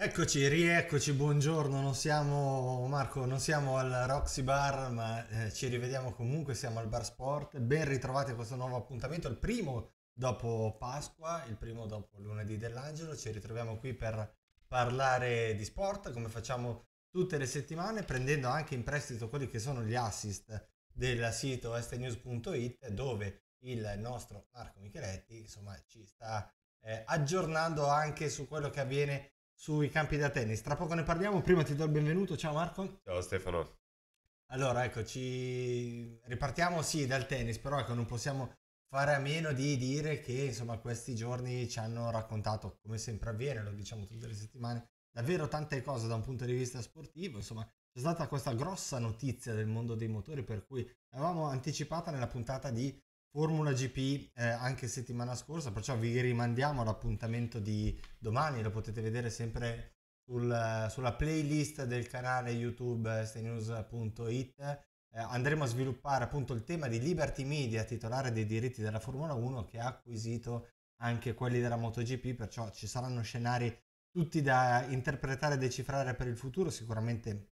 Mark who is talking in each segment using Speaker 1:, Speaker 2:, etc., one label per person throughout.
Speaker 1: Eccoci, rieccoci, buongiorno, non siamo, Marco, non siamo al Roxy Bar ma eh, ci rivediamo comunque, siamo al Bar Sport, ben ritrovati a questo nuovo appuntamento, il primo dopo Pasqua, il primo dopo lunedì dell'angelo, ci ritroviamo qui per parlare di sport come facciamo tutte le settimane prendendo anche in prestito quelli che sono gli assist del sito estnews.it dove il nostro Marco Micheletti insomma ci sta eh, aggiornando anche su quello che avviene sui campi da tennis. Tra poco ne parliamo, prima ti do il benvenuto. Ciao Marco. Ciao Stefano. Allora, eccoci, ripartiamo sì dal tennis, però ecco, non possiamo fare a meno di dire che insomma questi giorni ci hanno raccontato, come sempre avviene, lo diciamo tutte le settimane, davvero tante cose da un punto di vista sportivo, insomma c'è stata questa grossa notizia del mondo dei motori per cui l'avevamo anticipata nella puntata di Formula GP eh, anche settimana scorsa, perciò vi rimandiamo all'appuntamento di domani, lo potete vedere sempre sul, sulla playlist del canale YouTube eh, stenews.it. Eh, andremo a sviluppare appunto il tema di Liberty Media, titolare dei diritti della Formula 1, che ha acquisito anche quelli della MotoGP, perciò ci saranno scenari tutti da interpretare e decifrare per il futuro, sicuramente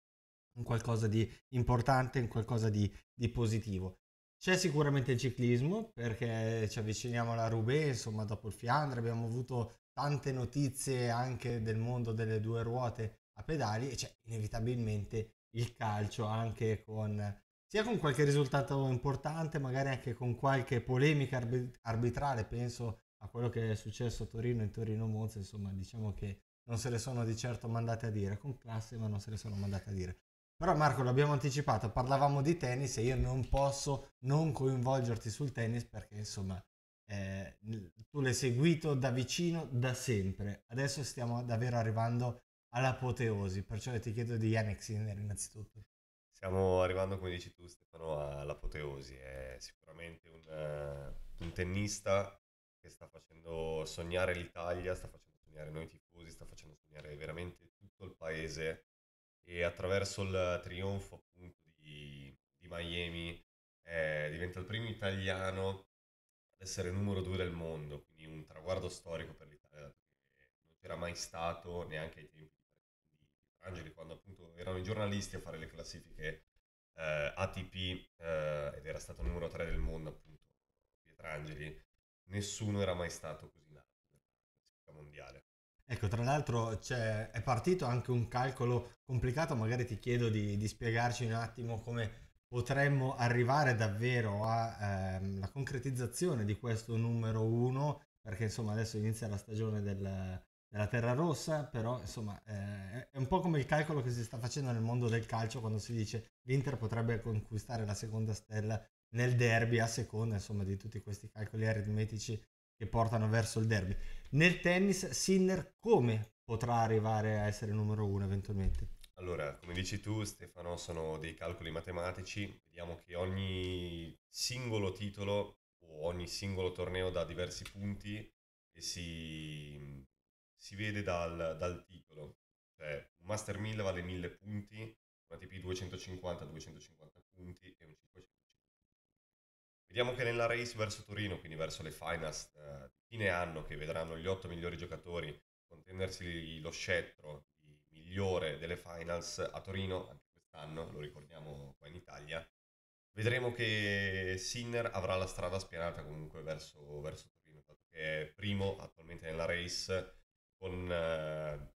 Speaker 1: un qualcosa di importante, un qualcosa di, di positivo. C'è sicuramente il ciclismo perché ci avviciniamo alla Rubé, insomma dopo il Fiandre abbiamo avuto tante notizie anche del mondo delle due ruote a pedali e c'è inevitabilmente il calcio anche con sia con qualche risultato importante, magari anche con qualche polemica arbitrale, penso a quello che è successo a Torino in Torino Monza, insomma diciamo che non se le sono di certo mandate a dire, con classe ma non se le sono mandate a dire. Però Marco l'abbiamo anticipato, parlavamo di tennis e io non posso non coinvolgerti sul tennis perché insomma eh, tu l'hai seguito da vicino da sempre. Adesso stiamo davvero arrivando all'apoteosi, perciò ti chiedo di Yannick Sinner innanzitutto.
Speaker 2: Stiamo arrivando, come dici tu Stefano, all'apoteosi. È sicuramente un, eh, un tennista che sta facendo sognare l'Italia, sta facendo sognare noi tifosi, sta facendo sognare veramente tutto il paese e attraverso il trionfo appunto di, di Miami eh, diventa il primo italiano ad essere numero due del mondo, quindi un traguardo storico per l'Italia, perché non c'era mai stato neanche ai tempi di Angeli, quando appunto erano i giornalisti a fare le classifiche eh, ATP eh, ed era stato numero tre del mondo appunto Pietrangeli, nessuno era mai stato così in alto nella classifica mondiale.
Speaker 1: Ecco, tra l'altro è partito anche un calcolo complicato, magari ti chiedo di, di spiegarci un attimo come potremmo arrivare davvero alla ehm, concretizzazione di questo numero uno, perché insomma adesso inizia la stagione del, della Terra Rossa, però insomma eh, è un po' come il calcolo che si sta facendo nel mondo del calcio quando si dice l'Inter potrebbe conquistare la seconda stella nel derby a seconda insomma di tutti questi calcoli aritmetici che portano verso il derby. Nel tennis, Sinner come potrà arrivare a essere numero uno eventualmente?
Speaker 2: Allora, come dici tu Stefano, sono dei calcoli matematici, vediamo che ogni singolo titolo o ogni singolo torneo dà diversi punti e si, si vede dal, dal, titolo. Cioè, un Master 1000 vale 1000 punti, un ATP 250 250 punti e un 500 Vediamo che nella race verso Torino, quindi verso le finals eh, fine anno, che vedranno gli otto migliori giocatori contendersi lo scettro di migliore delle finals a Torino, anche quest'anno, lo ricordiamo qua in Italia, vedremo che Sinner avrà la strada spianata comunque verso, verso Torino, dato che è primo attualmente nella race con eh,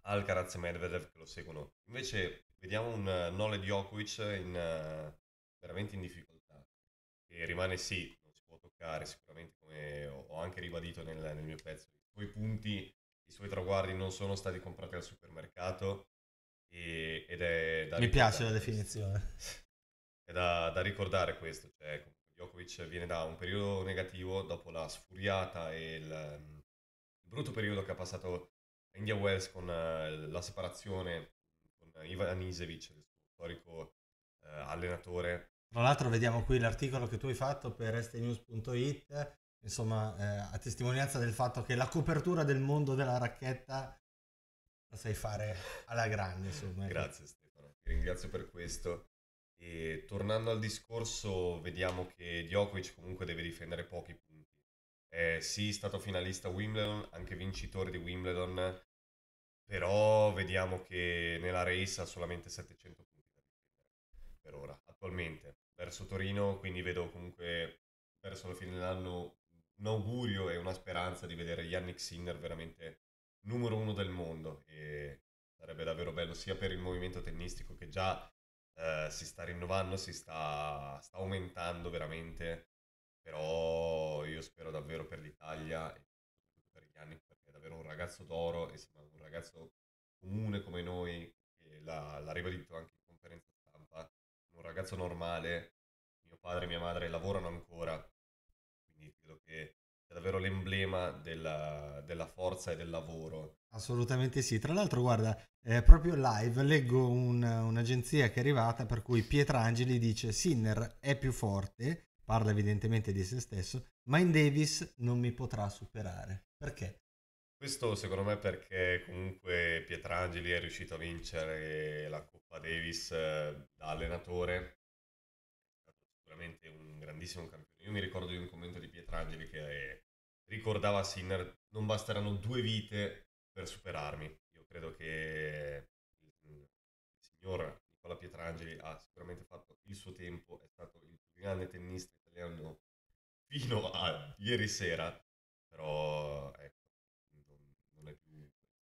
Speaker 2: Alcaraz e Medvedev che lo seguono. Invece vediamo un uh, Nole Djokovic in, uh, veramente in difficoltà che rimane sì, non si può toccare sicuramente come ho anche ribadito nel, nel mio pezzo, i suoi punti, i suoi traguardi non sono stati comprati al supermercato e, ed è da... Mi piace la
Speaker 1: definizione.
Speaker 2: È da, da ricordare questo, cioè Djokovic viene da un periodo negativo dopo la sfuriata e il, mm, il brutto periodo che ha passato India Wells con eh, la separazione con Ivan Isevic, il suo storico uh, allenatore,
Speaker 1: tra l'altro vediamo qui l'articolo che tu hai fatto per estnews.it, insomma eh, a testimonianza del fatto che la copertura del mondo della racchetta la sai fare alla grande. Insomma. Eh. Grazie
Speaker 2: Stefano, ti ringrazio per questo. E tornando al discorso, vediamo che Djokovic comunque deve difendere pochi punti. Eh, sì, è stato finalista Wimbledon, anche vincitore di Wimbledon, però vediamo che nella race ha solamente 700 punti da difendere per ora, attualmente verso Torino, quindi vedo comunque verso la fine dell'anno un augurio e una speranza di vedere Yannick Sinner veramente numero uno del mondo e sarebbe davvero bello sia per il movimento tennistico che già eh, si sta rinnovando, si sta, sta, aumentando veramente, però io spero davvero per l'Italia e soprattutto per Yannick perché è davvero un ragazzo d'oro e un ragazzo comune come noi, che l'ha, l'ha ribadito anche un ragazzo normale, mio padre e mia madre lavorano ancora, quindi credo che sia davvero l'emblema della, della forza e del lavoro.
Speaker 1: Assolutamente sì, tra l'altro guarda, eh, proprio live leggo un, un'agenzia che è arrivata per cui Pietrangeli dice Sinner è più forte, parla evidentemente di se stesso, ma in Davis non mi potrà superare. Perché?
Speaker 2: Questo secondo me perché comunque Pietrangeli è riuscito a vincere la Coppa Davis eh, da allenatore, è stato sicuramente un grandissimo campione. Io mi ricordo di un commento di Pietrangeli che ricordava a Sinner, non basteranno due vite per superarmi. Io credo che il signor Nicola Pietrangeli ha sicuramente fatto il suo tempo, è stato il più grande tennista italiano fino a ieri sera, però ecco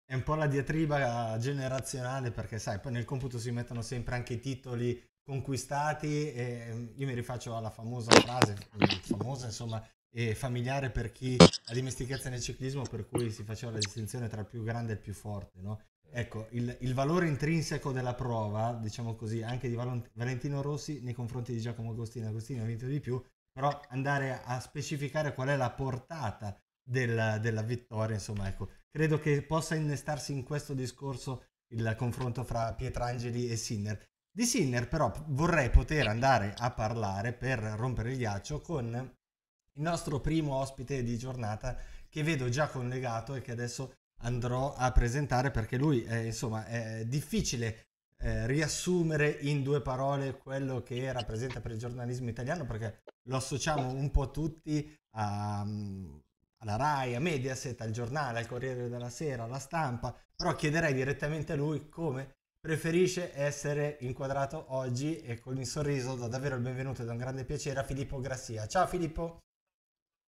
Speaker 1: è un po' la diatriba generazionale perché sai, poi nel computo si mettono sempre anche i titoli conquistati e ehm, io mi rifaccio alla famosa frase, famosa insomma, e familiare per chi ha dimestichezza nel ciclismo per cui si faceva la distinzione tra il più grande e il più forte, no? Ecco, il, il, valore intrinseco della prova, diciamo così, anche di Valentino Rossi nei confronti di Giacomo Agostini, Agostini ha vinto di più, però andare a specificare qual è la portata della, della vittoria, insomma, ecco, credo che possa innestarsi in questo discorso il confronto fra Pietrangeli e Sinner. Di Sinner però vorrei poter andare a parlare per rompere il ghiaccio con il nostro primo ospite di giornata che vedo già collegato e che adesso andrò a presentare perché lui eh, insomma è difficile eh, riassumere in due parole quello che rappresenta per il giornalismo italiano perché lo associamo un po' tutti a, mm, alla RAI, a Mediaset, al giornale, al Corriere della Sera, alla stampa, però chiederei direttamente a lui come preferisce essere inquadrato oggi e con il sorriso do davvero il benvenuto ed è un grande piacere a Filippo Grassia. Ciao Filippo.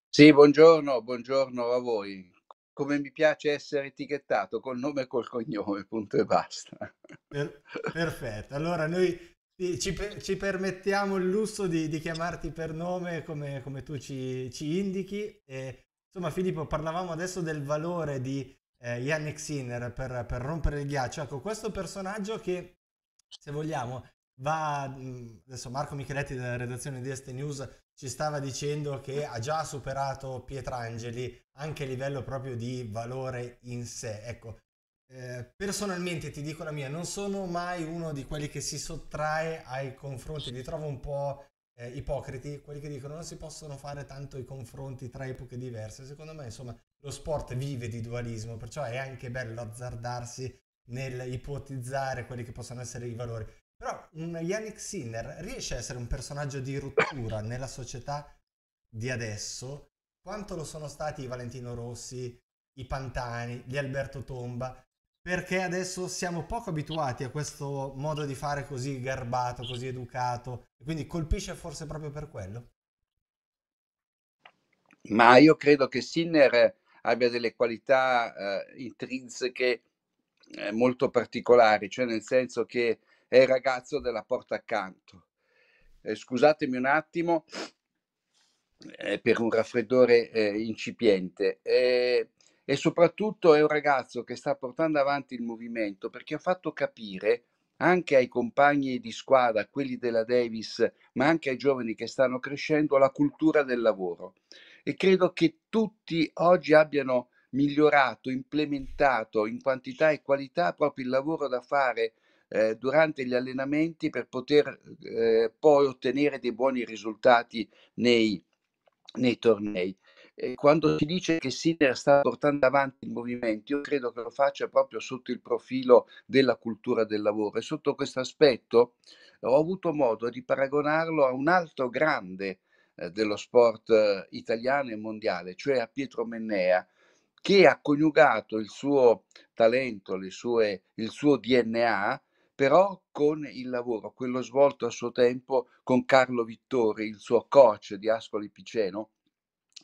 Speaker 3: Sì, buongiorno, buongiorno a voi. Come mi piace essere etichettato col nome e col cognome, punto e basta. Per, perfetto,
Speaker 1: allora noi ci, ci, permettiamo il lusso di, di chiamarti per nome come, come tu ci, ci indichi. E Insomma, Filippo, parlavamo adesso del valore di eh, Yannick Sinner per, per, rompere il ghiaccio. Ecco, questo personaggio che, se vogliamo, va... Adesso Marco Micheletti della redazione di Este News ci stava dicendo che ha già superato Pietrangeli anche a livello proprio di valore in sé. Ecco, eh, personalmente ti dico la mia, non sono mai uno di quelli che si sottrae ai confronti, li trovo un po' eh, ipocriti, quelli che dicono non si possono fare tanto i confronti tra epoche diverse. Secondo me, insomma, lo sport vive di dualismo, perciò è anche bello azzardarsi nel ipotizzare quelli che possono essere i valori. Però un Yannick Sinner riesce a essere un personaggio di rottura nella società di adesso, quanto lo sono stati i Valentino Rossi, i Pantani, gli Alberto Tomba, perché adesso siamo poco abituati a questo modo di fare così garbato, così educato, e quindi colpisce forse proprio per quello.
Speaker 3: Ma io credo che Sinner abbia delle qualità eh, intrinseche eh, molto particolari, cioè nel senso che è il ragazzo della porta accanto. Eh, scusatemi un attimo eh, per un raffreddore eh, incipiente eh, e soprattutto è un ragazzo che sta portando avanti il movimento perché ha fatto capire anche ai compagni di squadra, quelli della Davis, ma anche ai giovani che stanno crescendo, la cultura del lavoro. E credo che tutti oggi abbiano migliorato, implementato in quantità e qualità proprio il lavoro da fare eh, durante gli allenamenti per poter eh, poi ottenere dei buoni risultati nei, nei tornei quando si dice che Sider sta portando avanti il movimento, io credo che lo faccia proprio sotto il profilo della cultura del lavoro e sotto questo aspetto ho avuto modo di paragonarlo a un altro grande eh, dello sport eh, italiano e mondiale, cioè a Pietro Mennea, che ha coniugato il suo talento, sue, il suo DNA, però con il lavoro, quello svolto a suo tempo con Carlo Vittori, il suo coach di Ascoli Piceno,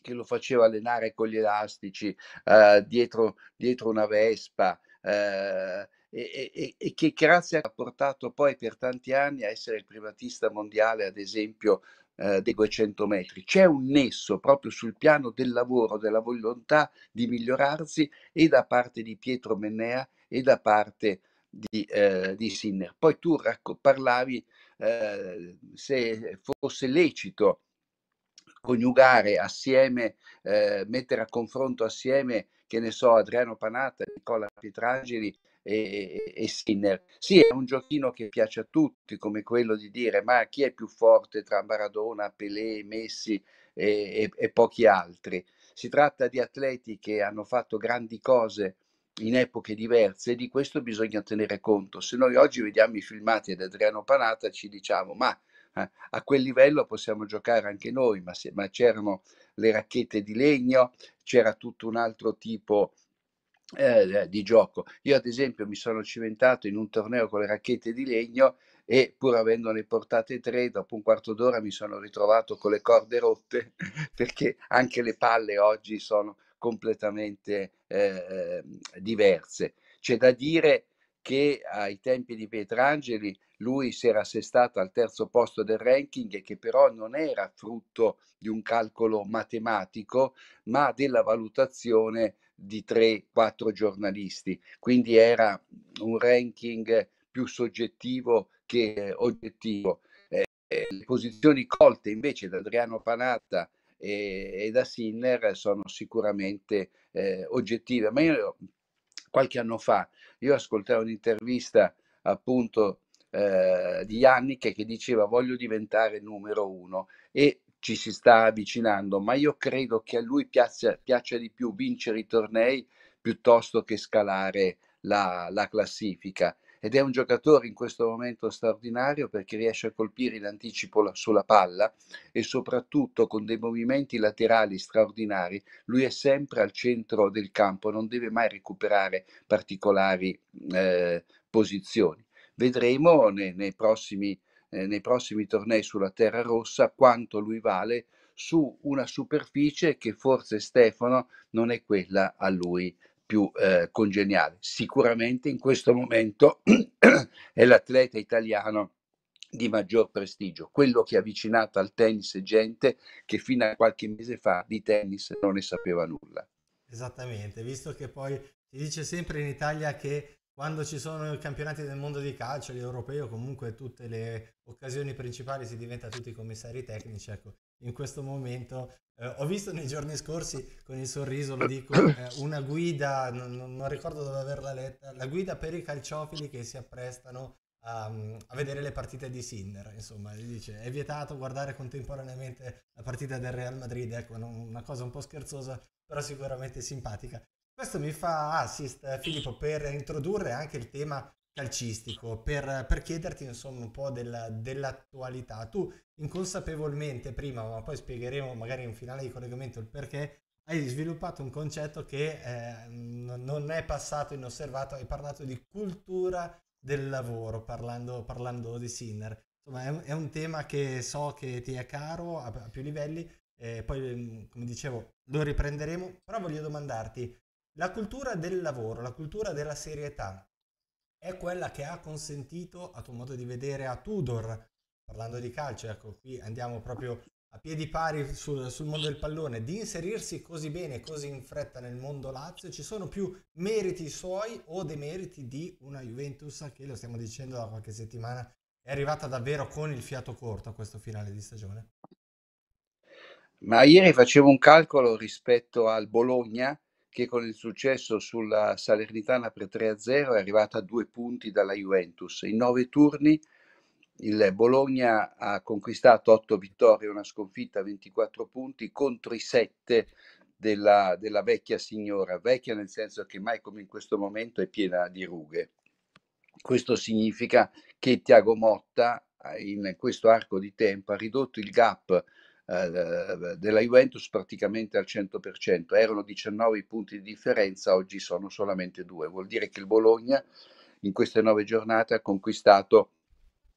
Speaker 3: che lo faceva allenare con gli elastici eh, dietro, dietro, una Vespa eh, e, e, e, che grazie ha portato poi per tanti anni a essere il privatista mondiale, ad esempio, eh, dei 200 metri. C'è un nesso proprio sul piano del lavoro, della volontà di migliorarsi e da parte di Pietro Mennea e da parte di, eh, di Sinner. Poi tu racco- parlavi eh, se fosse lecito coniugare assieme, eh, mettere a confronto assieme, che ne so, Adriano Panatta, Nicola Pietrangeli e, e, e, Sinner. Sì, è un giochino che piace a tutti, come quello di dire ma chi è più forte tra Maradona, Pelé, Messi e, e pochi altri. Si tratta di atleti che hanno fatto grandi cose in epoche diverse e di questo bisogna tenere conto. Se noi oggi vediamo i filmati di Adriano Panata ci diciamo ma eh, a quel livello possiamo giocare anche noi, ma, se, ma c'erano le racchette di legno, c'era tutto un altro tipo eh, eh, di gioco. Io ad esempio mi sono cimentato in un torneo con le racchette di legno e pur avendone portate tre, dopo un quarto d'ora mi sono ritrovato con le corde rotte perché anche le palle oggi sono completamente eh, eh, diverse. C'è da dire che ai tempi di Pietrangeli lui si era assestato al terzo posto del ranking e che però non era frutto di un calcolo matematico, ma della valutazione di 3-4 giornalisti. Quindi era un ranking più soggettivo che oggettivo. Eh, eh, le posizioni colte invece da Adriano Panatta e, e da Sinner sono sicuramente eh, oggettive. Ma io qualche anno fa io ascoltai un'intervista appunto eh, di Yannick che diceva voglio diventare numero uno e ci si sta avvicinando, ma io credo che a lui piaccia, piaccia di più vincere i tornei piuttosto che scalare la, la classifica ed è un giocatore in questo momento straordinario perché riesce a colpire in anticipo sulla palla e soprattutto con dei movimenti laterali straordinari. Lui è sempre al centro del campo, non deve mai recuperare particolari eh, posizioni. Vedremo nei, nei, prossimi, eh, nei prossimi tornei sulla Terra Rossa quanto lui vale su una superficie che forse Stefano non è quella a lui più eh, congeniale. Sicuramente in questo momento è l'atleta italiano di maggior prestigio, quello che ha avvicinato al tennis gente che fino a qualche mese fa di tennis non ne sapeva nulla.
Speaker 1: Esattamente, visto che poi si dice sempre in Italia che quando ci sono i campionati del mondo di calcio, l'europeo, comunque tutte le occasioni principali si diventa tutti commissari tecnici. Ecco, in questo momento eh, ho visto nei giorni scorsi, con il sorriso lo dico, eh, una guida, non, non, ricordo dove averla letta, la guida per i calciofili che si apprestano a, mm, a vedere le partite di Sinner. Insomma, gli dice, è vietato guardare contemporaneamente la partita del Real Madrid, ecco, non, una cosa un po' scherzosa, però sicuramente simpatica. Questo mi fa assist, ah, eh, Filippo, per introdurre anche il tema calcistico, per, per chiederti insomma un po' della, dell'attualità. Tu inconsapevolmente prima, ma poi spiegheremo magari in finale di collegamento il perché, hai sviluppato un concetto che eh, non è passato inosservato, hai parlato di cultura del lavoro parlando, parlando di Sinner. Insomma, è un, è un, tema che so che ti è caro a, a più livelli, eh, poi mm, come dicevo lo riprenderemo, però voglio domandarti la cultura del lavoro, la cultura della serietà è quella che ha consentito, a tuo modo di vedere, a Tudor, parlando di calcio, ecco qui andiamo proprio a piedi pari sul, sul mondo del pallone, di inserirsi così bene, così in fretta nel mondo Lazio. Ci sono più meriti suoi o demeriti di una Juventus che, lo stiamo dicendo da qualche settimana, è arrivata davvero con il fiato corto a questo finale di stagione?
Speaker 3: Ma ieri facevo un calcolo rispetto al Bologna che con il successo sulla Salernitana per 3-0 è arrivata a due punti dalla Juventus. In nove turni il Bologna ha conquistato otto vittorie, una sconfitta, 24 punti contro i sette della, della, vecchia signora, vecchia nel senso che mai come in questo momento è piena di rughe. Questo significa che Tiago Motta in questo arco di tempo ha ridotto il gap eh, eh, della Juventus praticamente al 100%, erano 19 punti di differenza, oggi sono solamente due, vuol dire che il Bologna in queste nove giornate ha conquistato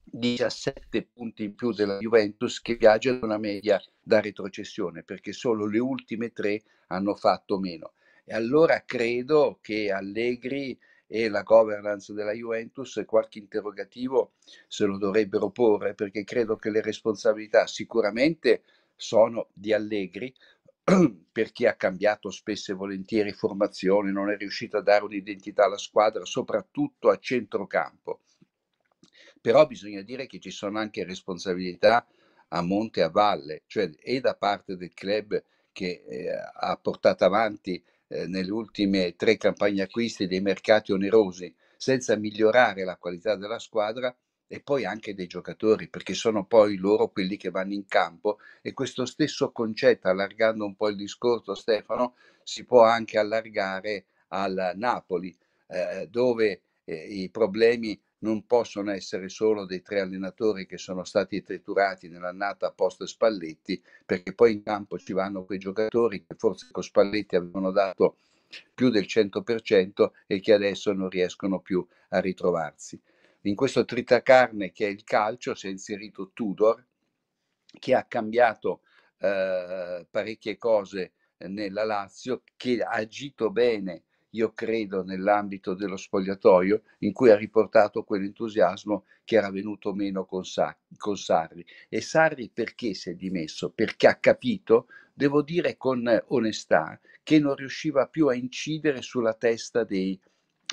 Speaker 3: 17 punti in più della Juventus che viaggia ad una media da retrocessione perché solo le ultime tre hanno fatto meno. E allora credo che Allegri e la governance della Juventus qualche interrogativo se lo dovrebbero porre perché credo che le responsabilità sicuramente sono di Allegri per chi ha cambiato spesso e volentieri formazione, non è riuscito a dare un'identità alla squadra, soprattutto a centrocampo. Però bisogna dire che ci sono anche responsabilità a monte e a valle, cioè e da parte del club che eh, ha portato avanti eh, nelle ultime tre campagne acquisti dei mercati onerosi, senza migliorare la qualità della squadra, e poi anche dei giocatori, perché sono poi loro quelli che vanno in campo e questo stesso concetto, allargando un po' il discorso Stefano, si può anche allargare al Napoli, eh, dove eh, i problemi non possono essere solo dei tre allenatori che sono stati triturati nell'annata post Spalletti, perché poi in campo ci vanno quei giocatori che forse con Spalletti avevano dato più del 100% e che adesso non riescono più a ritrovarsi in questo tritacarne che è il calcio si è inserito Tudor, che ha cambiato eh, parecchie cose eh, nella Lazio, che ha agito bene, io credo, nell'ambito dello spogliatoio, in cui ha riportato quell'entusiasmo che era venuto meno con, Sa- con Sarri. E Sarri perché si è dimesso? Perché ha capito, devo dire con onestà, che non riusciva più a incidere sulla testa dei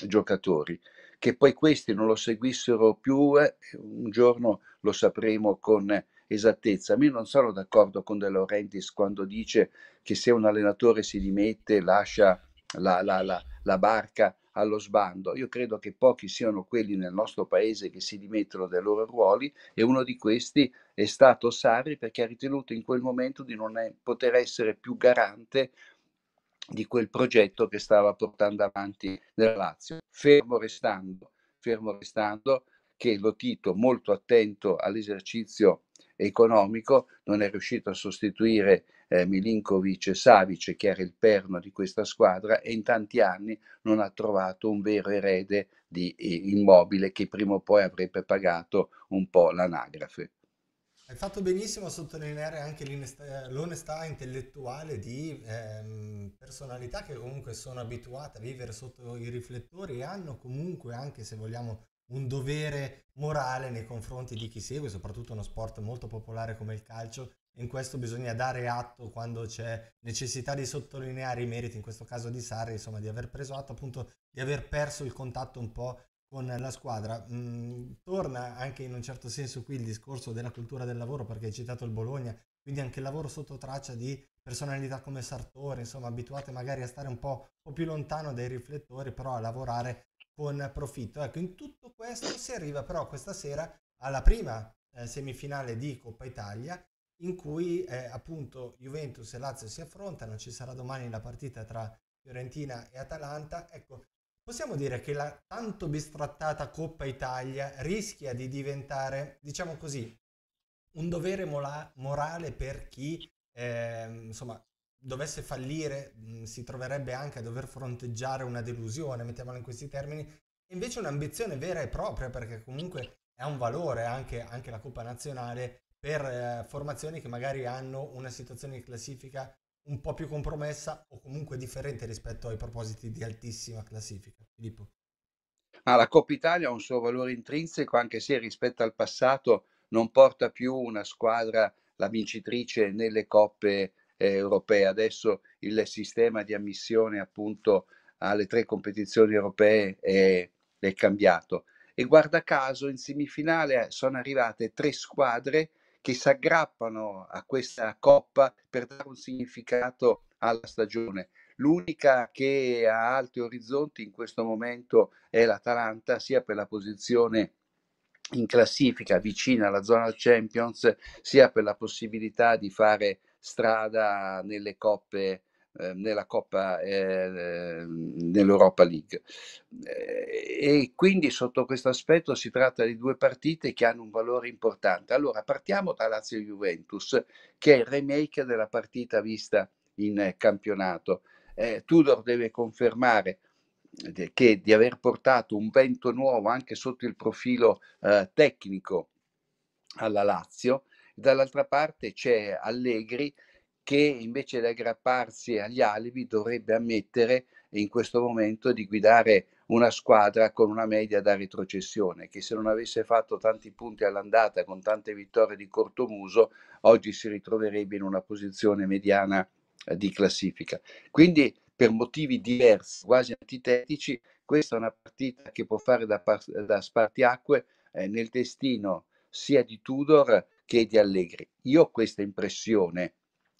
Speaker 3: giocatori che poi questi non lo seguissero più, eh, un giorno lo sapremo con esattezza. Io non sono d'accordo con De Laurentiis quando dice che se un allenatore si dimette lascia la, la, la, la barca allo sbando. Io credo che pochi siano quelli nel nostro paese che si dimettono dai loro ruoli e uno di questi è stato Sarri perché ha ritenuto in quel momento di non eh, poter essere più garante di quel progetto che stava portando avanti nella Lazio. Fermo restando, fermo restando che lo Tito, molto attento all'esercizio economico, non è riuscito a sostituire eh, Milinkovic e Savic, che era il perno di questa squadra, e in tanti anni non ha trovato un vero erede di eh, immobile che prima o poi avrebbe pagato un po' l'anagrafe.
Speaker 1: Hai fatto benissimo a sottolineare anche l'onestà intellettuale di ehm, personalità che comunque sono abituate a vivere sotto i riflettori e hanno comunque anche se vogliamo un dovere morale nei confronti di chi segue, soprattutto uno sport molto popolare come il calcio. In questo bisogna dare atto quando c'è necessità di sottolineare i meriti, in questo caso di Sarri, insomma di aver preso atto appunto di aver perso il contatto un po' con la squadra. Mh, mm, torna anche in un certo senso qui il discorso della cultura del lavoro, perché hai citato il Bologna, quindi anche il lavoro sotto traccia di personalità come Sartore, insomma, abituate magari a stare un po', un po più lontano dai riflettori, però a lavorare con profitto. Ecco, in tutto questo si arriva però questa sera alla prima eh, semifinale di Coppa Italia in cui eh, appunto Juventus e Lazio si affrontano, ci sarà domani la partita tra Fiorentina e Atalanta. Ecco, Possiamo dire che la tanto bistrattata Coppa Italia rischia di diventare, diciamo così, un dovere mola- morale per chi eh, insomma, dovesse fallire, mh, mm, si troverebbe anche a dover fronteggiare una delusione, mettiamola in questi termini, invece un'ambizione vera e propria, perché comunque è un valore anche, anche la Coppa Nazionale per eh, formazioni che magari hanno una situazione di classifica un po' più compromessa o comunque differente rispetto ai propositi di altissima classifica. Filippo.
Speaker 3: Ah, la Coppa Italia ha un suo valore intrinseco anche se rispetto al passato non porta più una squadra la vincitrice nelle coppe eh, europee. Adesso il sistema di ammissione appunto alle tre competizioni europee è, è cambiato e guarda caso in semifinale eh, sono arrivate tre squadre che si aggrappano a questa coppa per dare un significato alla stagione. L'unica che ha alti orizzonti in questo momento è l'Atalanta, sia per la posizione in classifica vicina alla zona Champions, sia per la possibilità di fare strada nelle coppe Ehm, nella Coppa eh, nell'Europa League. Eh, e quindi sotto questo aspetto si tratta di due partite che hanno un valore importante. Allora partiamo da Lazio Juventus, che è il remake della partita vista in campionato. Eh, Tudor deve confermare eh, che di aver portato un vento nuovo anche sotto il profilo eh, tecnico alla Lazio. Dall'altra parte c'è Allegri che invece di aggrapparsi agli alibi dovrebbe ammettere in questo momento di guidare una squadra con una media da retrocessione che se non avesse fatto tanti punti all'andata con tante vittorie di cortomuso oggi si ritroverebbe in una posizione mediana eh, di classifica. Quindi per motivi diversi, quasi antitetici, questa è una partita che può fare da, da spartiacque eh, nel destino sia di Tudor che di Allegri. Io ho questa impressione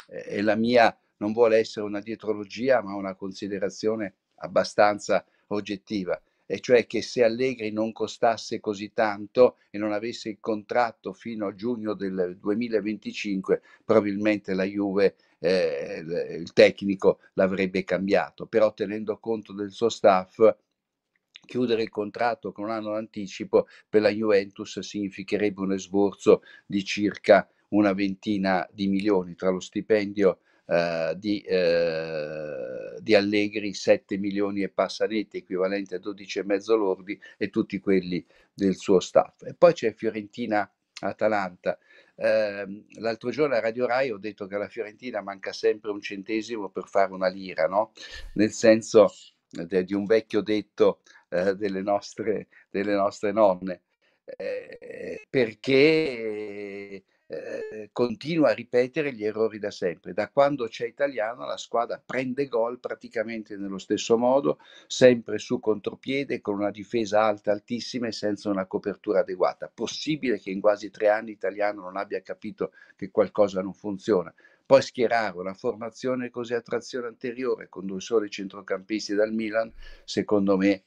Speaker 3: e la mia non vuole essere una dietrologia, ma una considerazione abbastanza oggettiva, e cioè che se Allegri non costasse così tanto e non avesse il contratto fino a giugno del 2025, probabilmente la Juve, eh, il tecnico, l'avrebbe cambiato, però tenendo conto del suo staff chiudere il contratto con un anno d'anticipo per la Juventus significherebbe un esborso di circa una ventina di milioni tra lo stipendio eh, di, eh, di, Allegri 7 milioni e passanetti, equivalente a 12 e mezzo lordi, e tutti quelli del suo staff. E poi c'è Fiorentina Atalanta. Ehm, l'altro giorno a Radio Rai ho detto che alla Fiorentina manca sempre un centesimo per fare una lira, no? Nel senso eh, de, di un vecchio detto eh, delle nostre, delle, nostre, nonne. Eh, perché eh, continua a ripetere gli errori da sempre. Da quando c'è italiano la squadra prende gol praticamente nello stesso modo, sempre su contropiede, con una difesa alta, altissima e senza una copertura adeguata. Possibile che in quasi tre anni italiano non abbia capito che qualcosa non funziona. Poi schierare una formazione così a trazione anteriore con due soli centrocampisti dal Milan, secondo me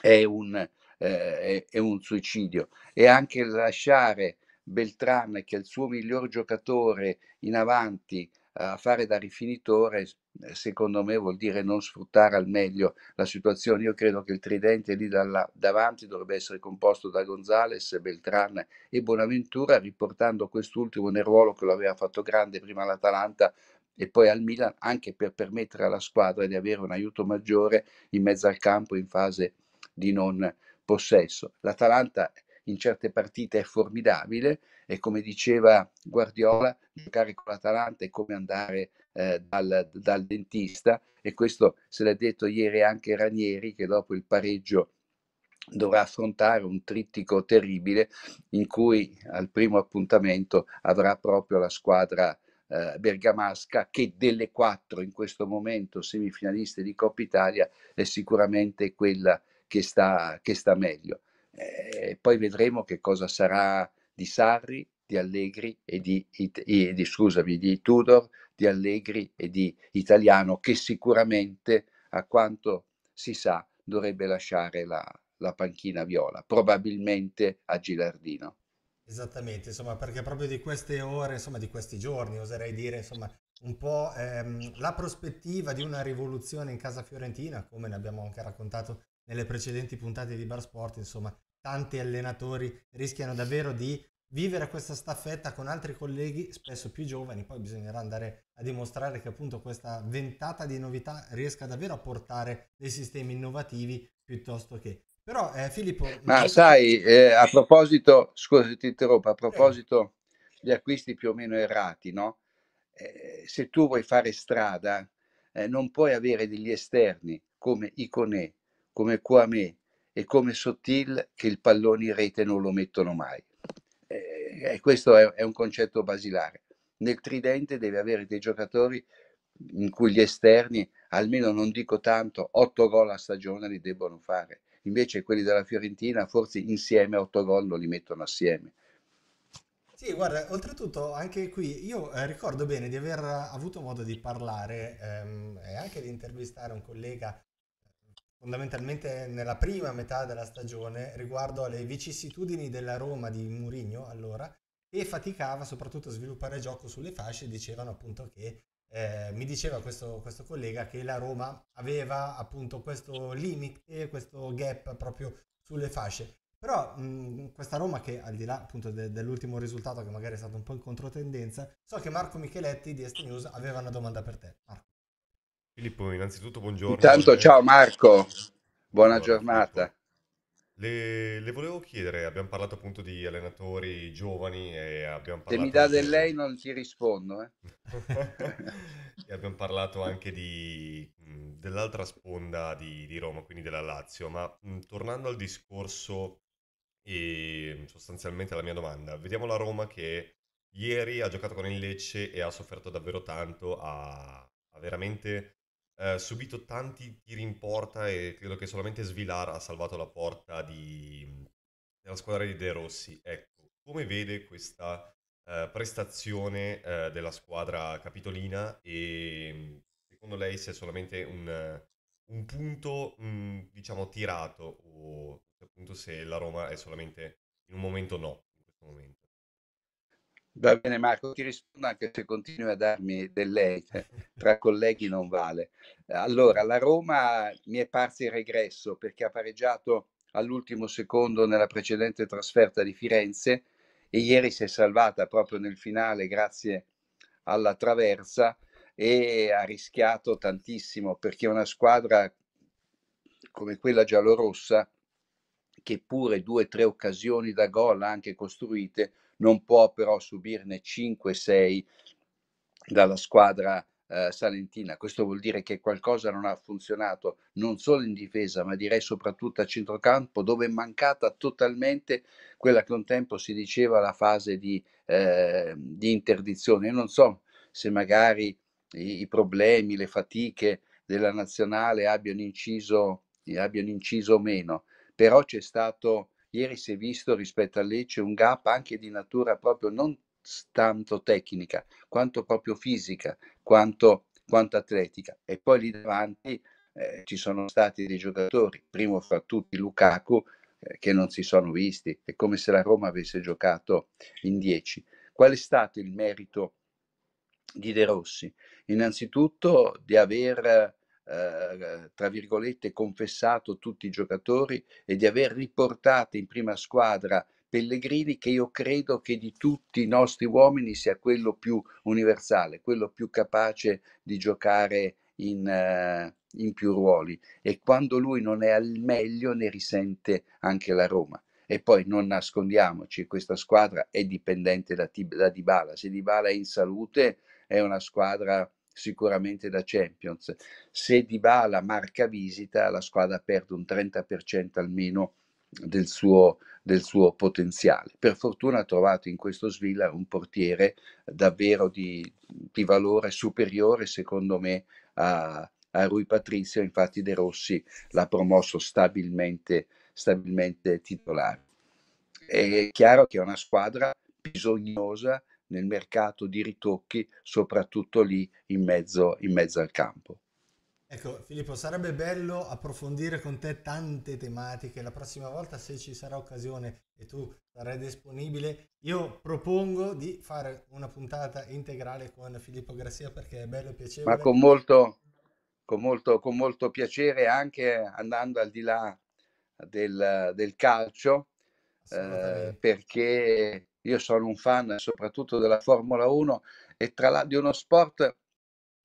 Speaker 3: è un, eh, è, è un suicidio. E anche lasciare Beltran, che è il suo miglior giocatore in avanti, eh, a fare da rifinitore, eh, secondo me vuol dire non sfruttare al meglio la situazione. Io credo che il tridente lì dalla, davanti dovrebbe essere composto da Gonzales, Beltran e Bonaventura, riportando quest'ultimo nel ruolo che lo aveva fatto grande prima all'Atalanta e poi al Milan, anche per permettere alla squadra di avere un aiuto maggiore in mezzo al campo in fase di non possesso. L'Atalanta è in certe partite è formidabile e come diceva Guardiola, giocare con l'Atalanta è come andare eh, dal, dal, dentista e questo se l'ha detto ieri anche Ranieri che dopo il pareggio dovrà affrontare un trittico terribile in cui al primo appuntamento avrà proprio la squadra eh, bergamasca che delle quattro in questo momento semifinaliste di Coppa Italia è sicuramente quella che sta, che sta meglio eh, poi vedremo che cosa sarà di Sarri, di Allegri e di, e di, scusami, di Tudor, di Allegri e di Italiano, che sicuramente, a quanto si sa, dovrebbe lasciare la, la panchina viola, probabilmente a Gilardino.
Speaker 1: Esattamente, insomma, perché proprio di queste ore, insomma, di questi giorni, oserei dire, insomma, un po' ehm, la prospettiva di una rivoluzione in casa fiorentina, come ne abbiamo anche raccontato nelle precedenti puntate di Bar Sport, insomma, tanti allenatori rischiano davvero di vivere questa staffetta con altri colleghi, spesso più giovani, poi bisognerà andare a dimostrare che appunto questa ventata di novità riesca davvero a portare dei sistemi innovativi piuttosto che... Però eh, Filippo...
Speaker 3: Ma eh, sai, eh, a proposito, scusa se ti interrompo, a proposito di acquisti più o meno errati, no? Eh, se tu vuoi fare strada, eh, non puoi avere degli esterni come Iconè come Kwame e come Sottil che il pallone in rete non lo mettono mai. Eh, questo è, un concetto basilare. Nel tridente deve avere dei giocatori in cui gli esterni, almeno non dico tanto, 8 gol a stagione li debbono fare. Invece quelli della Fiorentina forse insieme a 8 gol non li mettono assieme.
Speaker 1: Sì, guarda, oltretutto anche qui io eh, ricordo bene di aver avuto modo di parlare ehm, e anche di intervistare un collega fondamentalmente nella prima metà della stagione riguardo alle vicissitudini della Roma di Mourinho allora e faticava soprattutto a sviluppare gioco sulle fasce dicevano appunto che eh, mi diceva questo, questo, collega che la Roma aveva appunto questo limite, questo gap proprio sulle fasce però mh, mm, questa Roma che al di là appunto de- dell'ultimo risultato che magari è stato un po' in controtendenza so che Marco Micheletti di Est News aveva una domanda per te Marco
Speaker 2: Filippo, innanzitutto buongiorno. Intanto ciao Marco,
Speaker 3: buona buongiorno, giornata.
Speaker 2: Le, le, volevo chiedere, abbiamo parlato appunto di allenatori giovani e abbiamo parlato... Se mi dà del lei non ti rispondo. Eh. e abbiamo parlato anche di, dell'altra sponda di, di, Roma, quindi della Lazio, ma tornando al discorso e sostanzialmente alla mia domanda, vediamo la Roma che ieri ha giocato con il Lecce e ha sofferto davvero tanto, ha, ha veramente eh, subito tanti tiri in porta e credo che solamente Svilar ha salvato la porta di, della squadra di De Rossi. Ecco, come vede questa eh, prestazione eh, della squadra capitolina e secondo lei se è solamente un, un punto, mh, mm, diciamo, tirato o appunto se la Roma è solamente in un momento no, in questo momento?
Speaker 3: Va bene Marco, ti rispondo anche se continui a darmi del lei, tra colleghi non vale. Allora, la Roma mi è parsa in regresso perché ha pareggiato all'ultimo secondo nella precedente trasferta di Firenze e ieri si è salvata proprio nel finale grazie alla traversa e ha rischiato tantissimo perché una squadra come quella giallorossa che pure due o tre occasioni da gol anche costruite non può però subirne 5-6 dalla squadra eh, salentina. Questo vuol dire che qualcosa non ha funzionato non solo in difesa, ma direi soprattutto a centrocampo, dove è mancata totalmente quella che un tempo si diceva la fase di, eh, di interdizione. Io non so se magari i, i problemi, le fatiche della nazionale abbiano inciso, abbiano inciso o meno, però c'è stato Ieri si è visto rispetto a Lecce un gap anche di natura proprio non tanto tecnica, quanto proprio fisica, quanto, quanto atletica. E poi lì davanti eh, ci sono stati dei giocatori, primo fra tutti Lukaku, eh, che non si sono visti. È come se la Roma avesse giocato in 10. Qual è stato il merito di De Rossi? Innanzitutto di aver eh, tra virgolette, confessato tutti i giocatori e di aver riportato in prima squadra Pellegrini che io credo che di tutti i nostri uomini sia quello più universale, quello più capace di giocare in, eh, in più ruoli e quando lui non è al meglio ne risente anche la Roma. E poi non nascondiamoci, questa squadra è dipendente da, da Dybala. Se Dybala è in salute è una squadra sicuramente da Champions. Se Di Dybala marca visita, la squadra perde un 30% almeno del suo, del suo, potenziale. Per fortuna ha trovato in questo Svilla un portiere davvero di, di valore superiore, secondo me, a, a Rui Patrizio, infatti De Rossi l'ha promosso stabilmente, stabilmente titolare. È chiaro che è una squadra bisognosa nel mercato di ritocchi, soprattutto lì in mezzo, in mezzo al campo.
Speaker 1: Ecco Filippo, sarebbe bello approfondire con te tante tematiche, la prossima volta se ci sarà occasione e tu sarai disponibile, io propongo di fare una puntata integrale con Filippo Grassia perché è bello e piacevole. Ma con
Speaker 3: molto, con molto, con molto piacere anche andando al di là del, del calcio, eh, perché io sono un fan soprattutto della Formula 1 e tra l'altro di uno sport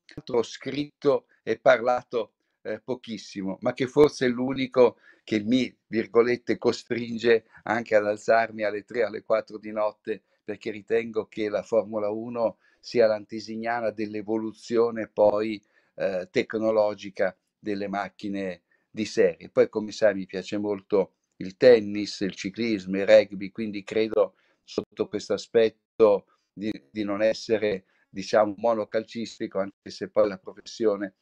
Speaker 3: che ho scritto e parlato eh, pochissimo, ma che forse è l'unico che mi, virgolette, costringe anche ad alzarmi alle 3, alle 4 di notte, perché ritengo che la Formula 1 sia l'antesignana dell'evoluzione poi eh, tecnologica delle macchine di serie. Poi, come sai, mi piace molto il tennis, il ciclismo, il rugby, quindi credo sotto questo aspetto di, di non essere diciamo monocalcistico, anche se poi la professione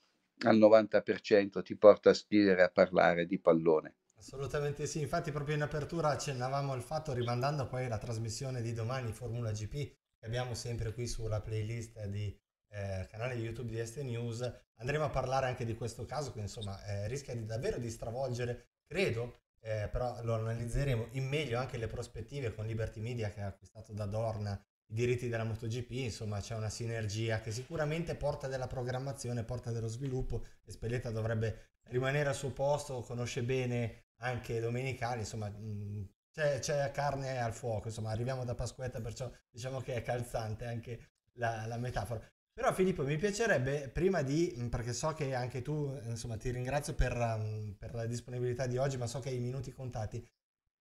Speaker 3: al 90% ti porta a scrivere a parlare di pallone.
Speaker 1: Assolutamente sì, infatti proprio in apertura accennavamo al fatto, rimandando poi la trasmissione di domani Formula GP, che abbiamo sempre qui sulla playlist di eh, canale YouTube di ST News, andremo a parlare anche di questo caso che insomma eh, rischia di, davvero di stravolgere, credo, eh, però lo analizzeremo in meglio anche le prospettive con Liberty Media che ha acquistato da Dorna i diritti della MotoGP, insomma c'è una sinergia che sicuramente porta della programmazione, porta dello sviluppo e Spelletta dovrebbe rimanere al suo posto, conosce bene anche Domenicali, insomma mh, c'è, c'è, carne al fuoco, insomma arriviamo da Pasquetta perciò diciamo che è calzante anche la, la metafora. Però Filippo mi piacerebbe prima di, perché so che anche tu, insomma ti ringrazio per, um, per la disponibilità di oggi, ma so che hai i minuti contati,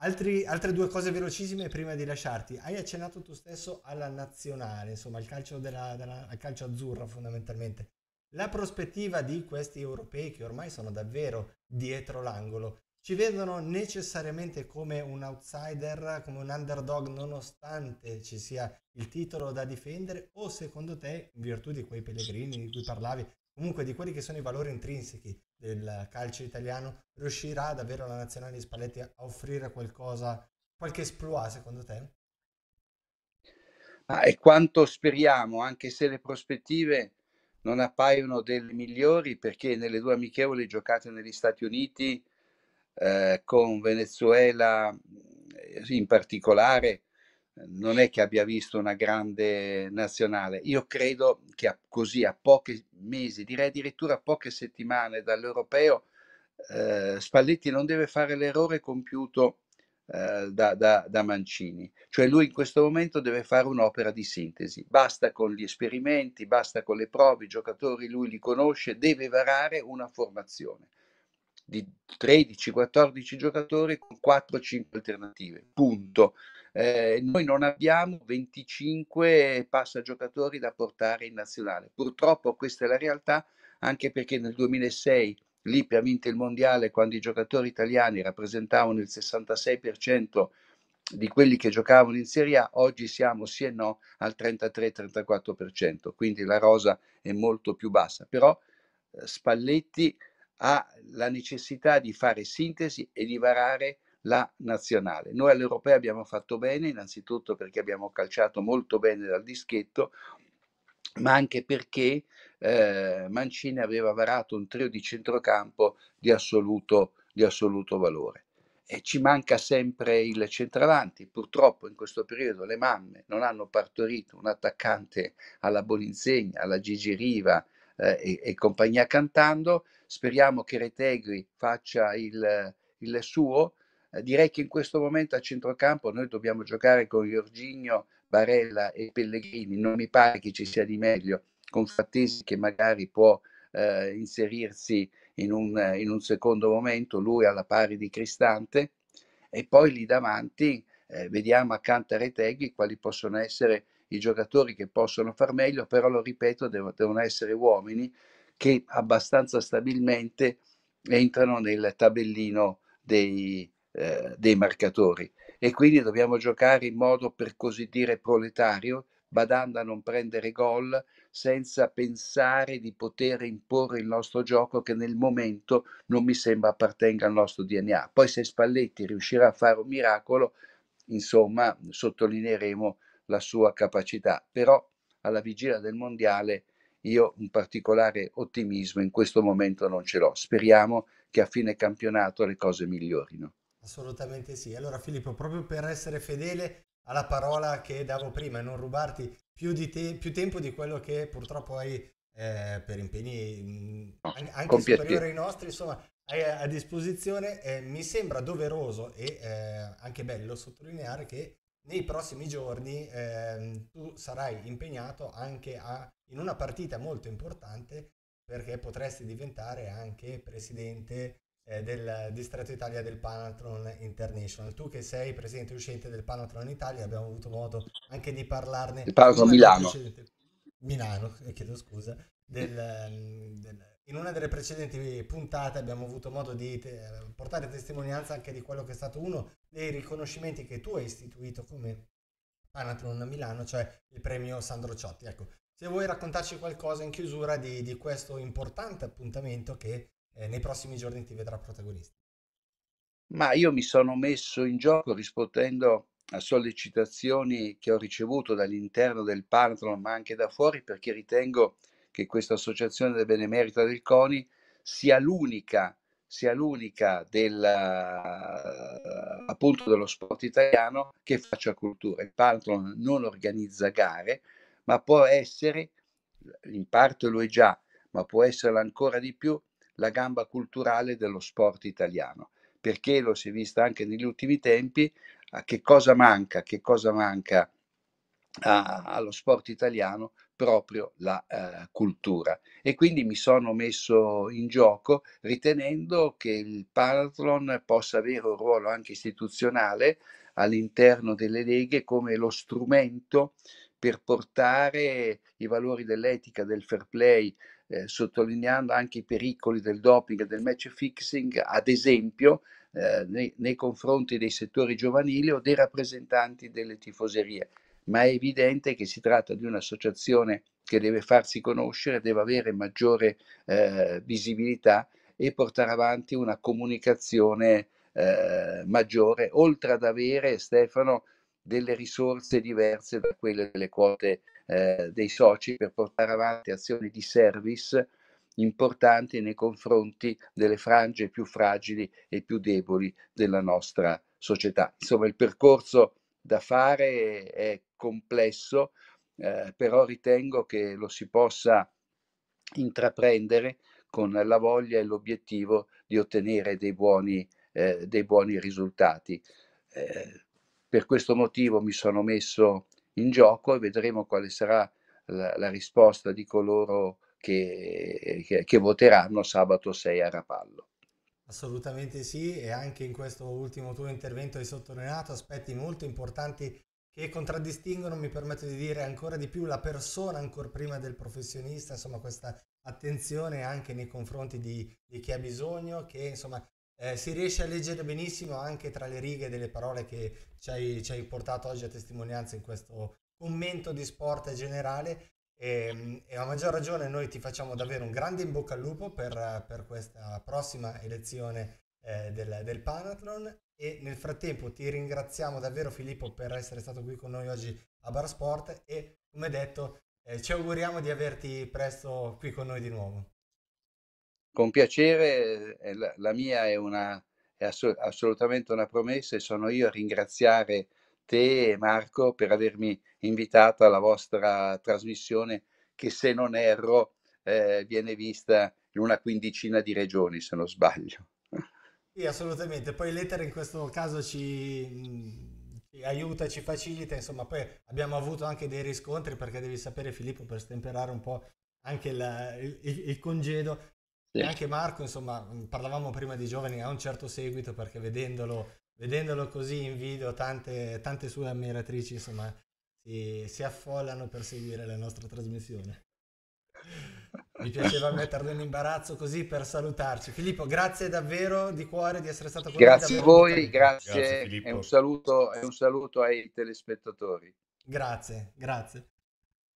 Speaker 1: Altri, altre due cose velocissime prima di lasciarti. Hai accennato tu stesso alla nazionale, insomma al calcio, della, della, al calcio azzurra fondamentalmente. La prospettiva di questi europei che ormai sono davvero dietro l'angolo, ci vedono necessariamente come un outsider, come un underdog nonostante ci sia il titolo da difendere o secondo te, in virtù di quei pellegrini di cui parlavi, comunque di quelli che sono i valori intrinsechi del calcio italiano, riuscirà davvero la nazionale di Spalletti a offrire qualcosa, qualche esploa secondo te?
Speaker 3: Ah, e quanto speriamo, anche se le prospettive non appaiono delle migliori, perché nelle due amichevoli giocate negli Stati Uniti eh, con Venezuela mm, in particolare non è che abbia visto una grande nazionale. Io credo che a, così a pochi mesi, direi addirittura a poche settimane dall'europeo, eh, Spalletti non deve fare l'errore compiuto eh, da, da, da, Mancini. Cioè lui in questo momento deve fare un'opera di sintesi. Basta con gli esperimenti, basta con le prove, i giocatori lui li conosce, deve varare una formazione di 13-14 giocatori con 4-5 alternative. Punto. Eh, noi non abbiamo 25 passagiocatori da portare in nazionale. Purtroppo questa è la realtà, anche perché nel 2006 Lippi ha vinto il mondiale quando i giocatori italiani rappresentavano il 66% di quelli che giocavano in Serie A, oggi siamo sì e no al 33-34%, quindi la rosa è molto più bassa. Però eh, Spalletti ha la necessità di fare sintesi e di varare la nazionale. Noi all'Europea abbiamo fatto bene, innanzitutto perché abbiamo calciato molto bene dal dischetto, ma anche perché eh, Mancini aveva varato un trio di centrocampo di assoluto, di assoluto valore. E ci manca sempre il centravanti. Purtroppo in questo periodo le mamme non hanno partorito un attaccante alla Boninsegna, alla Gigi Riva eh, e, e compagnia cantando speriamo che Retegui faccia il, il suo. Eh, direi che in questo momento a centrocampo noi dobbiamo giocare con Jorginho, Barella e Pellegrini, non mi pare che ci sia di meglio, con Frattesi che magari può eh, inserirsi in un, in un, secondo momento, lui alla pari di Cristante, e poi lì davanti eh, vediamo accanto a Reteghi quali possono essere i giocatori che possono far meglio, però lo ripeto, devo, devono essere uomini che abbastanza stabilmente entrano nel tabellino dei, eh, dei marcatori e quindi dobbiamo giocare in modo per così dire proletario, badando a non prendere gol senza pensare di poter imporre il nostro gioco che nel momento non mi sembra appartenga al nostro DNA. Poi se Spalletti riuscirà a fare un miracolo, insomma, sottolineeremo la sua capacità, però alla vigilia del mondiale io un particolare ottimismo in questo momento non ce l'ho. Speriamo che a fine campionato le cose migliorino.
Speaker 1: Assolutamente sì. Allora Filippo, proprio per essere fedele alla parola che davo prima e non rubarti più, te, più tempo di quello che purtroppo hai eh, per impegni mm, no, anche superiori ai nostri, insomma, hai a disposizione, eh, mi sembra doveroso e eh, anche bello sottolineare che nei prossimi giorni eh, tu sarai impegnato anche a, in una partita molto importante perché potresti diventare anche presidente eh, del Distretto Italia del Panathlon International. Tu che sei presidente uscente del Panathlon Italia, abbiamo avuto modo anche di parlarne. Il Panathlon Milano. Milano, eh, chiedo scusa, del, ehm, del in una delle precedenti puntate abbiamo avuto modo di te- eh, portare testimonianza anche di quello che è stato uno dei riconoscimenti che tu hai istituito come Panathlon a Milano, cioè il premio Sandro Ciotti. Ecco, se vuoi raccontarci qualcosa in chiusura di, di questo importante appuntamento che eh, nei prossimi giorni ti vedrà protagonista.
Speaker 3: Ma io mi sono messo in gioco rispondendo a sollecitazioni che ho ricevuto dall'interno del Panathlon, ma anche da fuori, perché ritengo che questa associazione benemerita del CONI sia l'unica, sia l'unica del, appunto dello sport italiano che faccia cultura. Il Patron non organizza gare, ma può essere, in parte lo è già, ma può esserlo ancora di più, la gamba culturale dello sport italiano, perché lo si è visto anche negli ultimi tempi, a che cosa manca, che cosa manca a, allo sport italiano proprio la eh, cultura. E quindi mi sono messo in gioco ritenendo che il Parathlon possa avere un ruolo anche istituzionale all'interno delle leghe come lo strumento per portare i valori dell'etica, del fair play, eh, sottolineando anche i pericoli del doping e del match fixing, ad esempio eh, nei, nei confronti dei settori giovanili o dei rappresentanti delle tifoserie ma è evidente che si tratta di un'associazione che deve farsi conoscere, deve avere maggiore eh, visibilità e portare avanti una comunicazione eh, maggiore, oltre ad avere, Stefano, delle risorse diverse da quelle delle quote eh, dei soci per portare avanti azioni di service importanti nei confronti delle frange più fragili e più deboli della nostra società. Insomma, il percorso da fare è complesso, eh, però ritengo che lo si possa intraprendere con la voglia e l'obiettivo di ottenere dei buoni, eh, dei buoni risultati. Eh, per questo motivo mi sono messo in gioco e vedremo quale sarà la, la risposta di coloro che, che, che voteranno sabato 6 a Rapallo.
Speaker 1: Assolutamente sì, e anche in questo ultimo tuo intervento hai sottolineato aspetti molto importanti che contraddistinguono, mi permetto di dire, ancora di più la persona, ancora prima del professionista, insomma questa attenzione anche nei confronti di, di chi ha bisogno, che insomma eh, si riesce a leggere benissimo anche tra le righe delle parole che ci hai, ci hai portato oggi a testimonianza in questo commento di sport generale e, ehm, e, a maggior ragione noi ti facciamo davvero un grande in bocca al lupo per, per questa prossima elezione eh, del, del Panathlon e nel frattempo ti ringraziamo davvero Filippo per essere stato qui con noi oggi a Bar Sport e come detto eh, ci auguriamo di averti presto qui con noi di nuovo.
Speaker 3: Con piacere, eh, la, mia è, una, è assolutamente una promessa e sono io a ringraziare te Marco per avermi invitato alla vostra trasmissione che se non erro eh, viene vista in una quindicina di regioni se non sbaglio.
Speaker 1: Sì, assolutamente. Poi l'etere in questo caso ci aiuta, ci facilita, insomma, poi abbiamo avuto anche dei riscontri perché devi sapere Filippo per stemperare un po' anche la, il, il, congedo sì. e anche Marco, insomma, parlavamo prima di giovani, ha un certo seguito perché vedendolo, vedendolo così in video tante, tante sue ammiratrici, insomma, si, si affollano per seguire la nostra trasmissione. Mi piaceva metterlo in imbarazzo così per salutarci. Filippo, grazie davvero di cuore di essere stato con noi. Grazie a voi, grazie, grazie e, un
Speaker 3: saluto, e un saluto ai telespettatori.
Speaker 1: Grazie, grazie.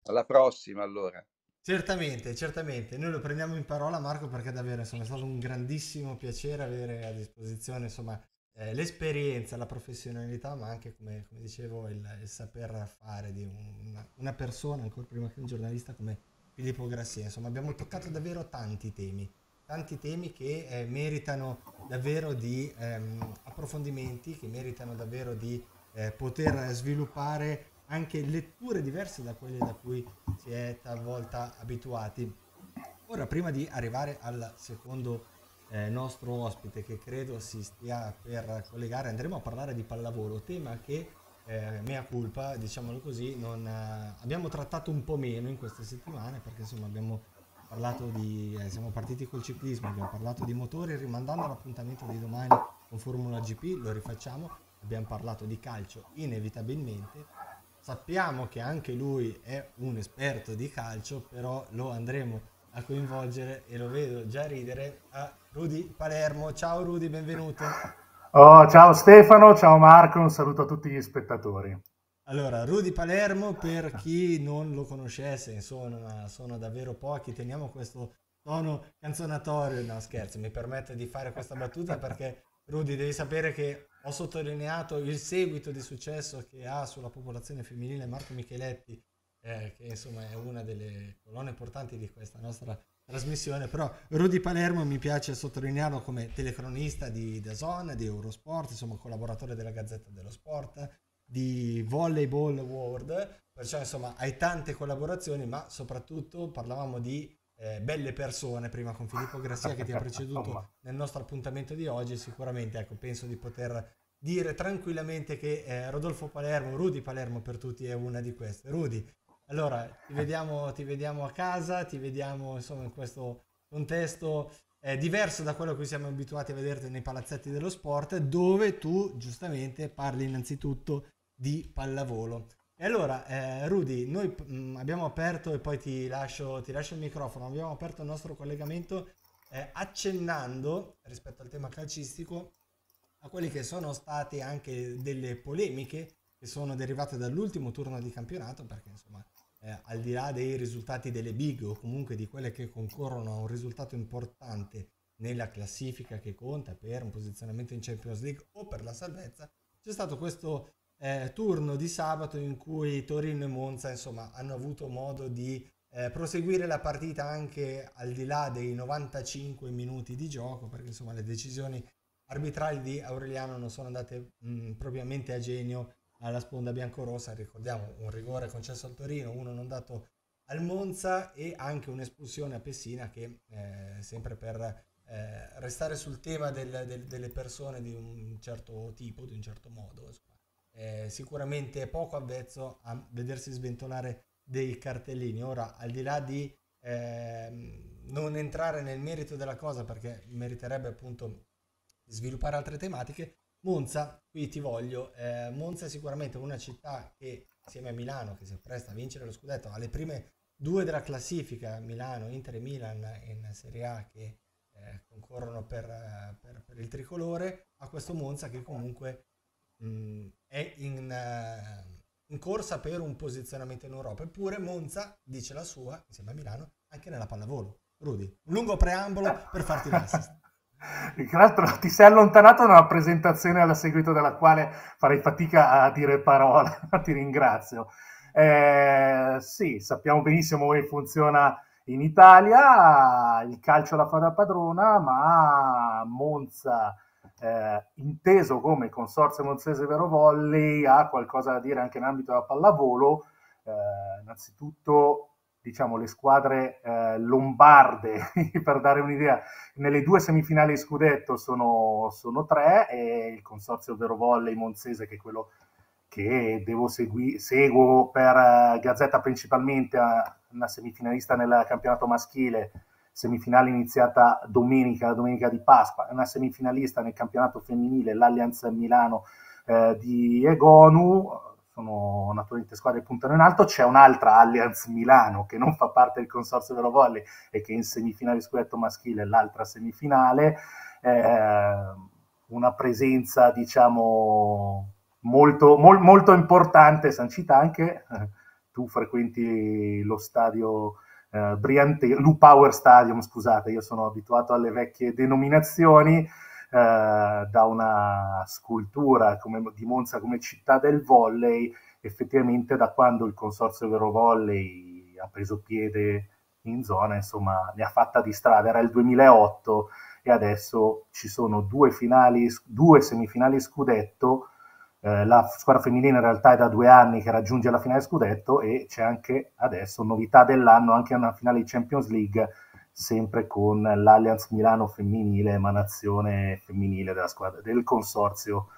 Speaker 3: Alla prossima allora.
Speaker 1: Certamente, certamente. Noi lo prendiamo in parola Marco perché davvero insomma, è stato un grandissimo piacere avere a disposizione insomma, eh, l'esperienza, la professionalità, ma anche come, come dicevo il, il, saper fare di una, una persona, ancora prima che un giornalista come Filippo l'ipocrasia. Insomma, abbiamo toccato davvero tanti temi, tanti temi che eh, meritano davvero di ehm, approfondimenti, che meritano davvero di eh, poter sviluppare anche letture diverse da quelle da cui si è talvolta abituati. Ora, prima di arrivare al secondo eh, nostro ospite che credo si stia per collegare, andremo a parlare di pallavolo, tema che eh, mea culpa, diciamolo così, non, eh, abbiamo trattato un po' meno in queste settimane perché insomma abbiamo parlato di, eh, siamo partiti col ciclismo, abbiamo parlato di motori, rimandando l'appuntamento di domani con Formula GP, lo rifacciamo, abbiamo parlato di calcio inevitabilmente, sappiamo che anche lui è un esperto di calcio, però lo andremo a coinvolgere e lo vedo già ridere a Rudy Palermo. Ciao Rudy, benvenuto.
Speaker 4: Oh, ciao Stefano, ciao Marco, un saluto a tutti gli spettatori. Allora, Rudy
Speaker 1: Palermo, per chi non lo conoscesse, insomma, sono davvero pochi, teniamo questo tono canzonatorio, no scherzo, mi permette di fare questa battuta perché Rudy devi sapere che ho sottolineato il seguito di successo che ha sulla popolazione femminile Marco Micheletti, eh, che insomma è una delle colonne portanti di questa nostra trasmissione, però Rudy Palermo mi piace sottolinearlo come telecronista di The Zone, di Eurosport, insomma collaboratore della Gazzetta dello Sport, di Volleyball World, perciò insomma hai tante collaborazioni, ma soprattutto parlavamo di eh, belle persone prima con Filippo Grassia che ti ha preceduto nel nostro appuntamento di oggi, sicuramente ecco, penso di poter dire tranquillamente che eh, Rodolfo Palermo, Rudy Palermo per tutti è una di queste. Rudy, allora, ti vediamo, ti vediamo a casa, ti vediamo insomma in questo contesto eh, diverso da quello a cui siamo abituati a vederti nei palazzetti dello sport, dove tu giustamente parli innanzitutto di pallavolo. E allora, eh, Rudy, noi mh, mm, abbiamo aperto, e poi ti lascio, ti lascio, il microfono, abbiamo aperto il nostro collegamento eh, accennando, rispetto al tema calcistico, a quelle che sono state anche delle polemiche che sono derivate dall'ultimo turno di campionato, perché insomma eh, al di là dei risultati delle big o comunque di quelle che concorrono a un risultato importante nella classifica che conta per un posizionamento in Champions League o per la salvezza, c'è stato questo eh, turno di sabato in cui Torino e Monza insomma, hanno avuto modo di eh, proseguire la partita anche al di là dei 95 minuti di gioco, perché insomma, le decisioni arbitrali di Aureliano non sono andate mh, mm, propriamente a genio alla sponda biancorossa, ricordiamo un rigore concesso al Torino, uno non dato al Monza e anche un'espulsione a Pessina che eh, sempre per eh, restare sul tema del, del, delle persone di un certo tipo, di un certo modo, insomma, eh, sicuramente poco avvezzo a vedersi sventolare dei cartellini. Ora, al di là di ehm, non entrare nel merito della cosa perché meriterebbe appunto sviluppare altre tematiche, Monza, qui ti voglio, eh, Monza è sicuramente una città che insieme a Milano, che si appresta a vincere lo scudetto, ha le prime due della classifica, Milano, Inter e Milan in Serie A che eh, concorrono per, eh, per, per, il tricolore, a questo Monza che comunque mh, è in... Uh, in corsa per un posizionamento in Europa. Eppure Monza dice la sua, insieme a Milano, anche nella pallavolo. Rudy, un lungo preambolo
Speaker 4: per farti l'assist. Tra l'altro ti sei allontanato da una presentazione alla seguito della quale farei fatica a dire parola, ti ringrazio. Eh, sì, sappiamo benissimo come funziona in Italia, il calcio la fa da padrona, ma Monza, eh, inteso come Consorzio Monzese Vero Volley, ha qualcosa da dire anche in ambito della pallavolo. Eh, innanzitutto diciamo, le squadre eh, lombarde, per dare un'idea, nelle due semifinali di scudetto sono, sono tre e il consorzio Vero Volley Monzese, che è quello che devo segui- seguo per uh, Gazzetta principalmente, uh, una semifinalista nel campionato maschile, semifinale iniziata domenica, domenica di Pasqua, una semifinalista nel campionato femminile, l'Allianz Milano eh, di Egonu, sono naturalmente squadre che puntano in alto, c'è un'altra Allianz Milano che non fa parte del consorzio Vero Volley e che in semifinale scudetto maschile l'altra semifinale, eh, una presenza diciamo molto, mol, molto importante, sancita anche, eh, tu frequenti lo stadio eh, Briante, Lu Power Stadium, scusate, io sono abituato alle vecchie denominazioni, eh, da una scultura come, di Monza come città del volley, effettivamente da quando il consorzio Vero Volley ha preso piede in zona, insomma, ne ha fatta di strada, era il 2008 e adesso ci sono due, finali, due semifinali scudetto, eh, la squadra femminile in realtà è da due anni che raggiunge la finale scudetto e c'è anche adesso, novità dell'anno, anche una finale di Champions League sempre con l'Allianz Milano femminile, emanazione femminile della squadra, del consorzio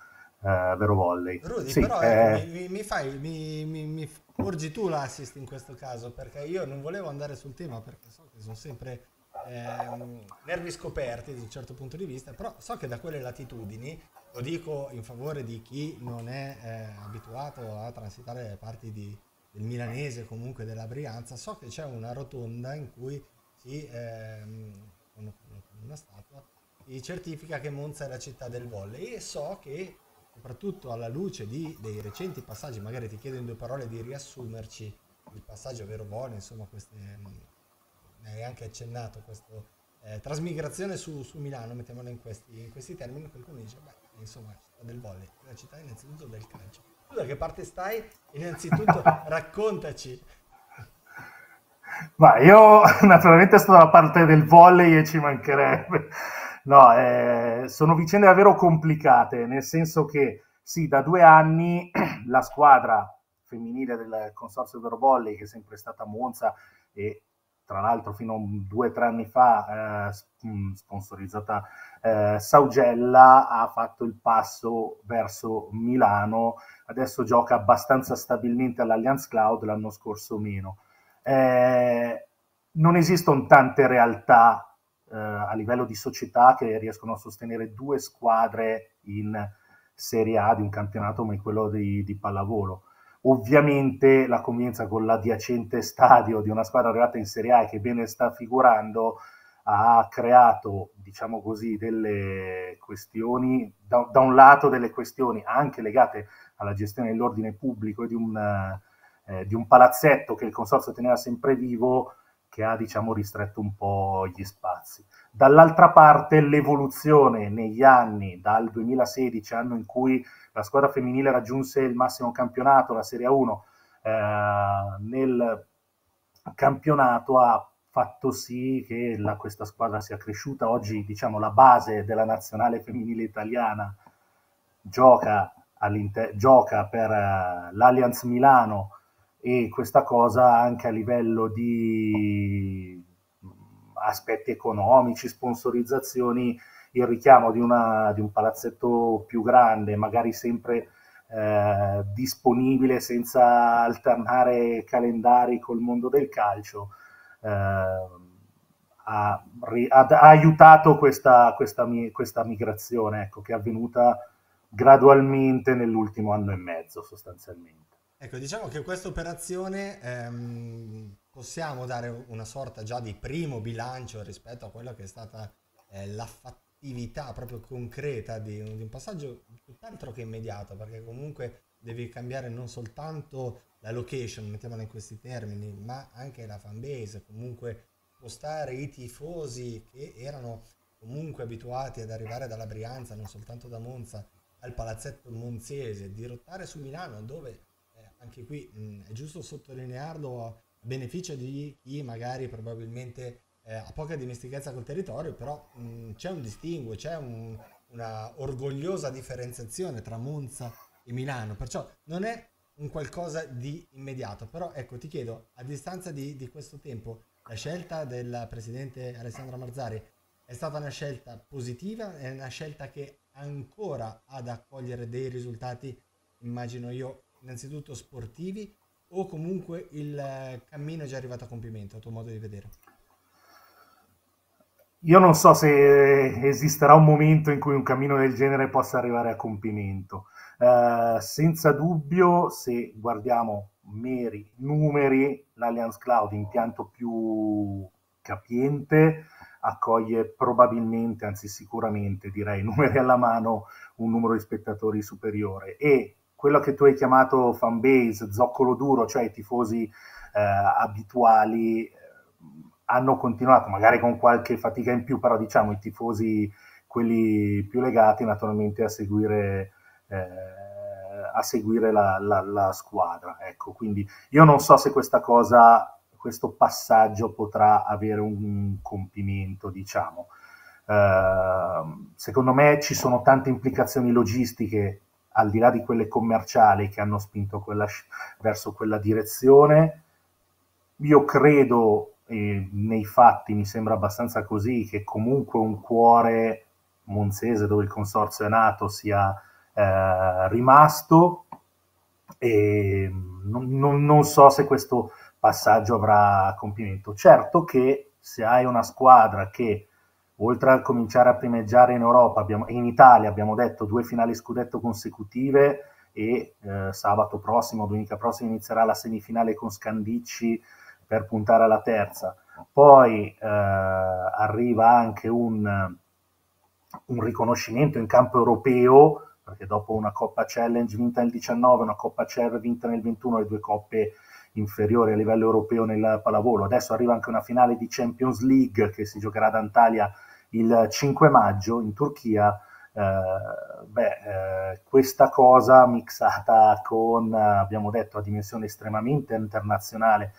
Speaker 4: eh, Vero Volley. Rudy, sì, però ecco, eh...
Speaker 1: mi, mi, fai, mi, mi, mi porgi tu l'assist in questo caso, perché io non volevo andare sul tema, perché so che sono sempre eh, nervi scoperti da un certo punto di vista, però so che da quelle latitudini, lo dico in favore di chi non è eh, abituato a transitare le parti di, del milanese, comunque della Brianza, so che c'è una rotonda in cui chi, ehm, una statua, chi certifica che Monza è la città del volley e so che soprattutto alla luce di, dei recenti passaggi, magari ti chiedo in due parole di riassumerci il passaggio vero buono, insomma, queste, ne hai anche accennato questa eh, trasmigrazione su, su, Milano, mettiamola in questi, in questi termini, qualcuno dice, beh, insomma, la città del volley, la città innanzitutto del calcio. Tu da che parte stai? Innanzitutto raccontaci
Speaker 4: ma io naturalmente sto dalla parte del volley e ci mancherebbe. No, eh, sono vicende davvero complicate, nel senso che sì, da due anni la squadra femminile del Consorzio Vero Volley, che è sempre stata Monza e tra l'altro fino a due o tre anni fa eh, mm, sponsorizzata eh, Saugella, ha fatto il passo verso Milano, adesso gioca abbastanza stabilmente all'Allianz Cloud, l'anno scorso meno eh, non esistono tante realtà eh, a livello di società che riescono a sostenere due squadre in Serie A di un campionato come quello di, di pallavolo. Ovviamente la convivenza con l'adiacente stadio di una squadra arrivata in Serie A e che bene sta figurando ha creato, diciamo così, delle questioni, da, da, un lato delle questioni anche legate alla gestione dell'ordine pubblico e di un eh, di un palazzetto che il consorzio teneva sempre vivo, che ha diciamo, ristretto un po' gli spazi. Dall'altra parte l'evoluzione negli anni, dal 2016, anno in cui la squadra femminile raggiunse il massimo campionato, la Serie 1, eh, nel campionato ha fatto sì che la, questa squadra sia cresciuta. Oggi diciamo, la base della nazionale femminile italiana gioca, gioca per uh, l'Allianz Milano e questa cosa anche a livello di mm, aspetti economici, sponsorizzazioni, il richiamo di, una, di un palazzetto più grande, magari sempre eh, disponibile senza alternare calendari col mondo del calcio, eh, ha, ha, ha, aiutato questa, questa, questa migrazione ecco, che è avvenuta gradualmente nell'ultimo anno e mezzo sostanzialmente.
Speaker 1: Ecco, diciamo che questa operazione ehm, possiamo dare una sorta già di primo bilancio rispetto a quella che è stata eh, la fattività proprio concreta di, di un passaggio tutt'altro che immediato, perché comunque devi cambiare non soltanto la location, mettiamola in questi termini, ma anche la fanbase, comunque spostare i tifosi che erano comunque abituati ad arrivare dalla Brianza, non soltanto da Monza, al palazzetto monziese, dirottare su Milano dove anche qui mh, mm, è giusto sottolinearlo a beneficio di chi magari probabilmente eh, ha poca dimestichezza col territorio, però mh, mm, c'è un distinguo, c'è un, una orgogliosa differenziazione tra Monza e Milano, perciò non è un qualcosa di immediato, però ecco ti chiedo, a distanza di, di questo tempo, la scelta del presidente Alessandro Marzari è stata una scelta positiva, è una scelta che ancora ha da accogliere dei risultati, immagino io, innanzitutto sportivi o comunque il eh, cammino è già arrivato a compimento, a tuo modo di vedere?
Speaker 4: Io non so se esisterà un momento in cui un cammino del genere possa arrivare a compimento. Eh, senza dubbio, se guardiamo meri numeri, l'Alliance Cloud, impianto più capiente, accoglie probabilmente, anzi sicuramente direi numeri alla mano, un numero di spettatori superiore e quello che tu hai chiamato fan base, zoccolo duro, cioè i tifosi eh, abituali, eh, hanno continuato, magari con qualche fatica in più, però diciamo i tifosi, quelli più legati naturalmente a seguire, eh, a seguire la, la, la, squadra. Ecco, quindi io non so se questa cosa, questo passaggio potrà avere un compimento, diciamo. Eh, secondo me ci sono tante implicazioni logistiche al di là di quelle commerciali che hanno spinto quella, verso quella direzione, io credo, eh, nei fatti mi sembra abbastanza così, che comunque un cuore monzese dove il consorzio è nato sia eh, rimasto e non, non, non so se questo passaggio avrà compimento. Certo che se hai una squadra che oltre a cominciare a primeggiare in Europa abbiamo, in Italia abbiamo detto due finali scudetto consecutive e eh, sabato prossimo, domenica prossima inizierà la semifinale con Scandicci per puntare alla terza. Poi eh, arriva anche un, un, riconoscimento in campo europeo, perché dopo una Coppa Challenge vinta nel 19, una Coppa CER vinta nel 21, le due coppe inferiori a livello europeo nel pallavolo. Adesso arriva anche una finale di Champions League che si giocherà ad Antalya il 5 maggio in Turchia, eh, beh, eh, questa cosa mixata con, eh, abbiamo detto, la dimensione estremamente internazionale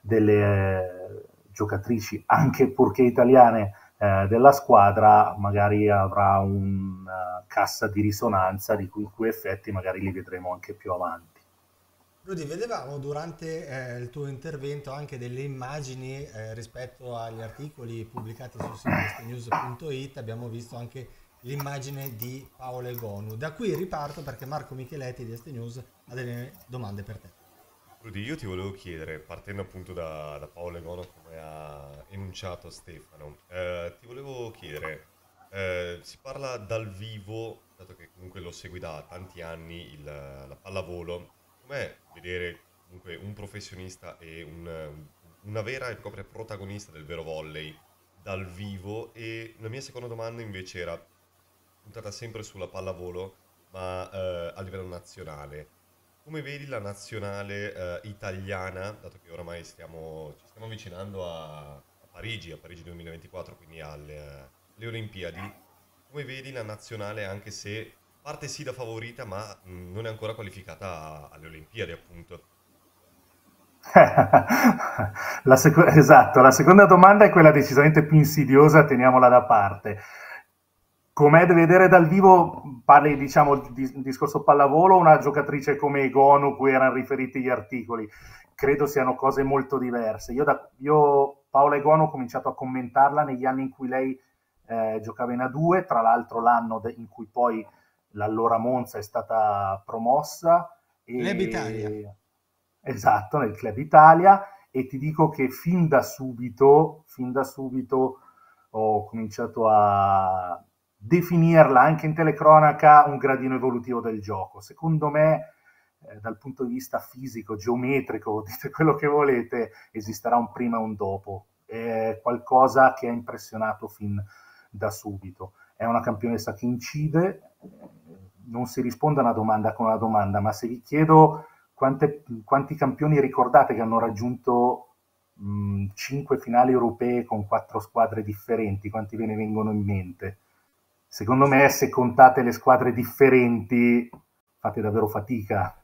Speaker 4: delle eh, giocatrici, anche purché italiane, eh, della squadra magari avrà una cassa di risonanza di cui, cui effetti magari li vedremo anche più avanti.
Speaker 1: Rudy, vedevamo durante eh, il tuo intervento anche delle immagini eh, rispetto agli articoli pubblicati su news.it, abbiamo visto anche l'immagine di Paolo Egonu. Da qui riparto perché Marco Micheletti di ST ha delle domande per te.
Speaker 2: Rudy, io ti volevo chiedere, partendo appunto da, da Paolo Egonu come ha enunciato Stefano, eh, ti volevo chiedere, eh, si parla dal vivo, dato che comunque lo segui da tanti anni il, la pallavolo, secondo vedere comunque un professionista e un, una vera e propria protagonista del vero volley dal vivo e la mia seconda domanda invece era puntata sempre sulla pallavolo ma eh, a livello nazionale. Come vedi la nazionale eh, italiana, dato che oramai stiamo, ci stiamo avvicinando a, a, Parigi, a Parigi 2024, quindi alle, alle eh, Olimpiadi, come vedi la nazionale anche se parte sì da favorita, ma mm, non è ancora qualificata alle Olimpiadi, appunto.
Speaker 4: la sec- esatto, la seconda domanda è quella decisamente più insidiosa, teniamola da parte. Com'è da vedere dal vivo, parli diciamo di discorso pallavolo, una giocatrice come Gonu, cui erano riferiti gli articoli, credo siano cose molto diverse. Io, da, io Paola Egonu ho cominciato a commentarla negli anni in cui lei eh, giocava in A2, tra l'altro l'anno de- in cui poi l'allora Monza è stata promossa. E... Club Italia. Esatto, nel Club Italia e ti dico che fin da subito, fin da subito ho cominciato a definirla anche in telecronaca un gradino evolutivo del gioco. Secondo me, eh, dal punto di vista fisico, geometrico, dite quello che volete, esisterà un prima e un dopo. È qualcosa che ha impressionato fin da subito è una campionessa che incide, non si risponde a una domanda con una domanda, ma se vi chiedo quante, quanti campioni ricordate che hanno raggiunto mh, 5 finali europee con quattro squadre differenti, quanti ve ne vengono in mente? Secondo me se contate le squadre differenti fate davvero fatica.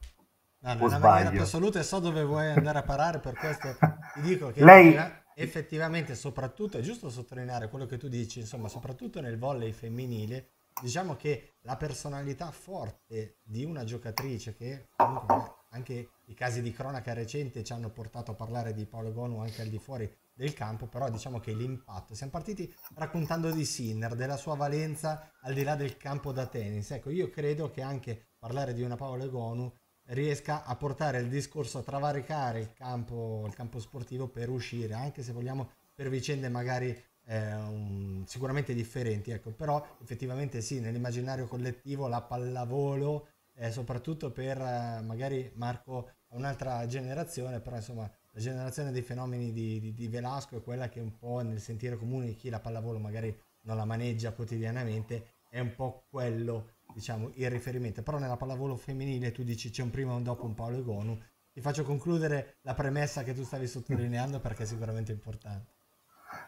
Speaker 4: No, nella maniera più assoluta so
Speaker 1: dove vuoi andare a parare, per questo ti dico che... Lei... Era effettivamente soprattutto, è giusto sottolineare quello che tu dici, insomma soprattutto nel volley femminile, diciamo che la personalità forte di una giocatrice che comunque anche i casi di cronaca recente ci hanno portato a parlare di Paolo Gonu anche al di fuori del campo, però diciamo che l'impatto. Siamo partiti raccontando di Sinner, della sua valenza al di là del campo da tennis. Ecco, io credo che anche parlare di una Paolo Gonu riesca a portare il discorso a travaricare il campo, il campo sportivo per uscire, anche se vogliamo per vicende magari eh, um, sicuramente differenti, ecco. però effettivamente sì, nell'immaginario collettivo la pallavolo, eh, soprattutto per eh, magari Marco un'altra generazione, però insomma la generazione dei fenomeni di, di, di Velasco è quella che un po' nel sentire comune di chi la pallavolo magari non la maneggia quotidianamente, è un po' quello diciamo, il riferimento. Però nella pallavolo femminile tu dici c'è un prima e un dopo un Paolo Egonu. Ti faccio concludere la premessa che tu stavi sottolineando perché è sicuramente importante.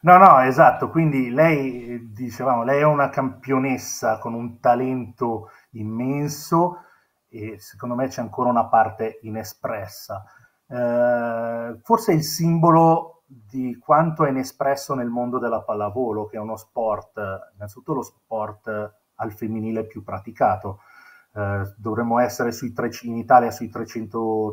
Speaker 4: No, no, esatto, quindi lei, dicevamo, lei è una campionessa con un talento immenso e secondo me c'è ancora una parte inespressa. Eh, forse il simbolo di quanto è inespresso nel mondo della pallavolo, che è uno sport, innanzitutto lo sport al femminile più praticato. Eh, dovremmo essere sui tre, in Italia sui 330.000,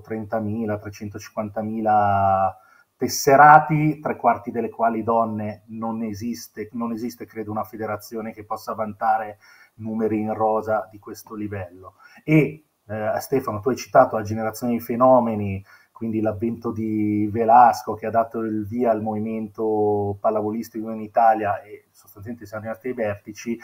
Speaker 4: 350.000 tesserati, tre quarti delle quali donne, non esiste, non esiste credo una federazione che possa vantare numeri in rosa di questo livello. E eh, Stefano, tu hai citato la generazione dei fenomeni, quindi l'avvento di Velasco che ha dato il via al movimento pallavolistico in Italia e sostanzialmente siamo arrivati ai vertici,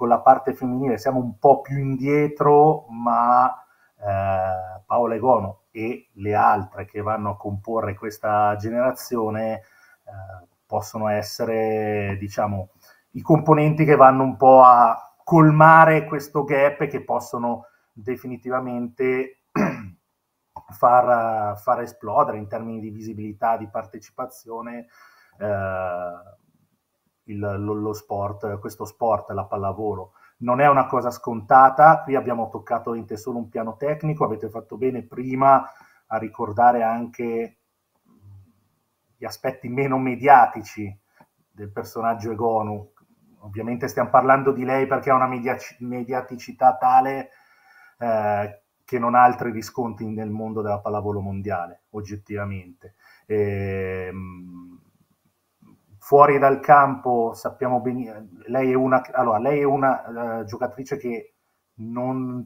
Speaker 4: con la parte femminile siamo un po' più indietro, ma eh, Paola Egono e le altre che vanno a comporre questa generazione eh, possono essere, diciamo, i componenti che vanno un po' a colmare questo gap e che possono definitivamente far, far esplodere in termini di visibilità, di partecipazione. Eh, il, lo, lo sport, questo sport, la pallavolo. Non è una cosa scontata, qui abbiamo toccato in te solo un piano tecnico, avete fatto bene prima a ricordare anche gli aspetti meno mediatici del personaggio Egonu. Ovviamente stiamo parlando di lei perché ha una mediac- mediaticità tale eh, che non ha altri riscontri nel mondo della pallavolo mondiale, oggettivamente. E, ehm, fuori dal campo sappiamo benissimo, lei è una, allora, lei è una uh, giocatrice che non,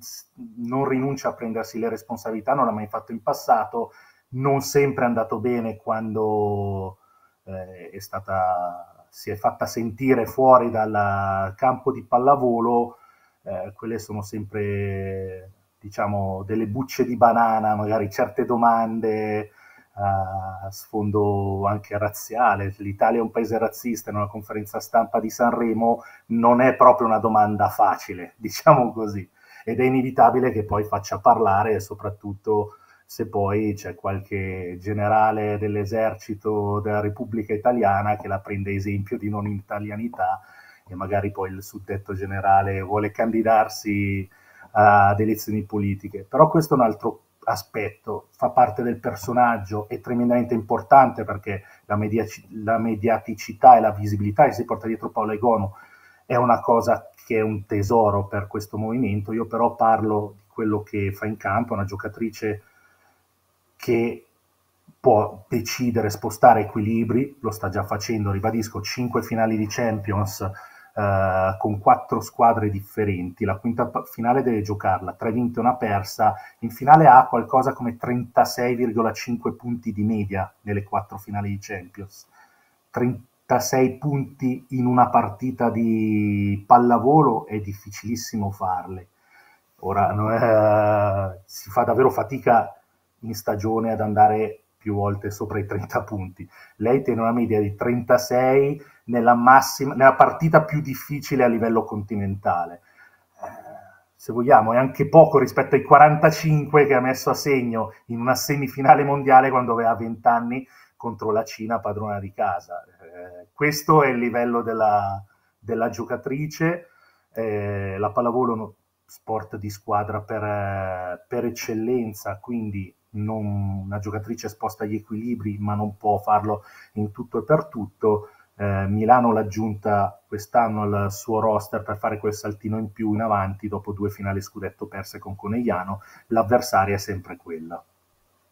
Speaker 4: non, rinuncia a prendersi le responsabilità, non l'ha mai fatto in passato, non sempre è andato bene quando eh, è stata, si è fatta sentire fuori dal campo di pallavolo, eh, quelle sono sempre diciamo delle bucce di banana, magari certe domande, a sfondo anche razziale, l'Italia è un paese razzista in una conferenza stampa di Sanremo, non è proprio una domanda facile, diciamo così, ed è inevitabile che poi faccia parlare soprattutto se poi c'è qualche generale dell'esercito della Repubblica Italiana che la prende esempio di non italianità e magari poi il suddetto generale vuole candidarsi ad elezioni politiche. Però questo è un altro aspetto, fa parte del personaggio, è tremendamente importante perché la, media, la mediaticità e la visibilità che si porta dietro Paolo Egono è una cosa che è un tesoro per questo movimento. Io però parlo di quello che fa in campo, una giocatrice che può decidere, spostare equilibri, lo sta già facendo, ribadisco, 5 finali di Champions, eh, con quattro squadre differenti. La quinta finale deve giocarla, tre vinte e una persa. In finale ha qualcosa come 36,5 punti di media nelle quattro finali di Champions. 36 punti in una partita di pallavolo è difficilissimo farle. Ora è, eh, si fa davvero fatica in stagione ad andare più volte sopra i 30 punti. Lei tiene una media di 36 nella, massima, nella partita più difficile a livello continentale. Eh, se vogliamo, è anche poco rispetto ai 45 che ha messo a segno in una semifinale mondiale quando aveva 20 anni contro la Cina padrona di casa. Eh, questo è il livello della, della giocatrice. Eh, la pallavolo è uno sport di squadra per, eh, per eccellenza, quindi non, una giocatrice sposta gli equilibri, ma non può farlo in tutto e per tutto. Eh, Milano l'ha aggiunta quest'anno al suo roster per fare quel saltino in più in avanti dopo due finali scudetto perse con Conegliano. L'avversaria è sempre quella.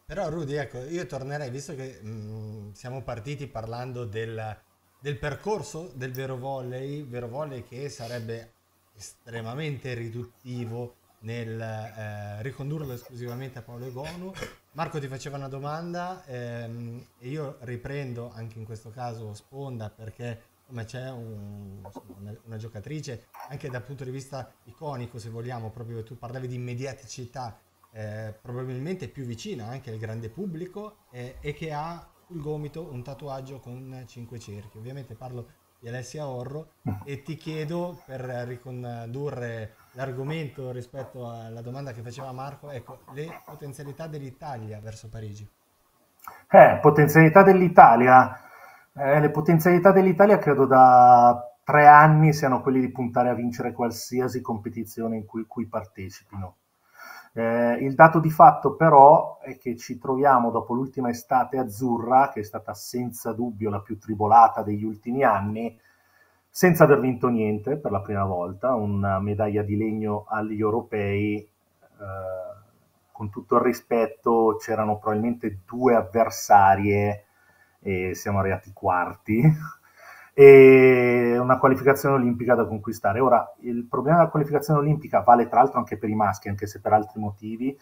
Speaker 1: Però Rudy, ecco, io tornerei, visto che mh, mm, siamo partiti parlando del, del, percorso del vero volley, vero volley che sarebbe estremamente riduttivo nel eh, ricondurlo esclusivamente a Paolo Egonu. Marco ti faceva una domanda ehm, e io riprendo anche in questo caso Sponda perché come c'è un, una, una, giocatrice anche dal punto di vista iconico se vogliamo, proprio tu parlavi di mediaticità eh, probabilmente più vicina anche al grande pubblico eh, e che ha sul gomito un tatuaggio con cinque cerchi. Ovviamente parlo di Alessia Orro mm. e ti chiedo per ricondurre l'argomento rispetto alla domanda che faceva Marco, ecco, le potenzialità dell'Italia verso Parigi.
Speaker 4: Eh, potenzialità dell'Italia. Eh, le potenzialità dell'Italia credo da tre anni siano quelli di puntare a vincere qualsiasi competizione in cui, cui partecipino. Eh, il dato di fatto però è che ci troviamo dopo l'ultima estate azzurra, che è stata senza dubbio la più tribolata degli ultimi anni, senza aver vinto niente per la prima volta, una medaglia di legno agli europei. Eh, con tutto il rispetto, c'erano probabilmente due avversarie e siamo arrivati quarti e una qualificazione olimpica da conquistare. Ora, il problema della qualificazione olimpica vale tra l'altro anche per i maschi, anche se per altri motivi,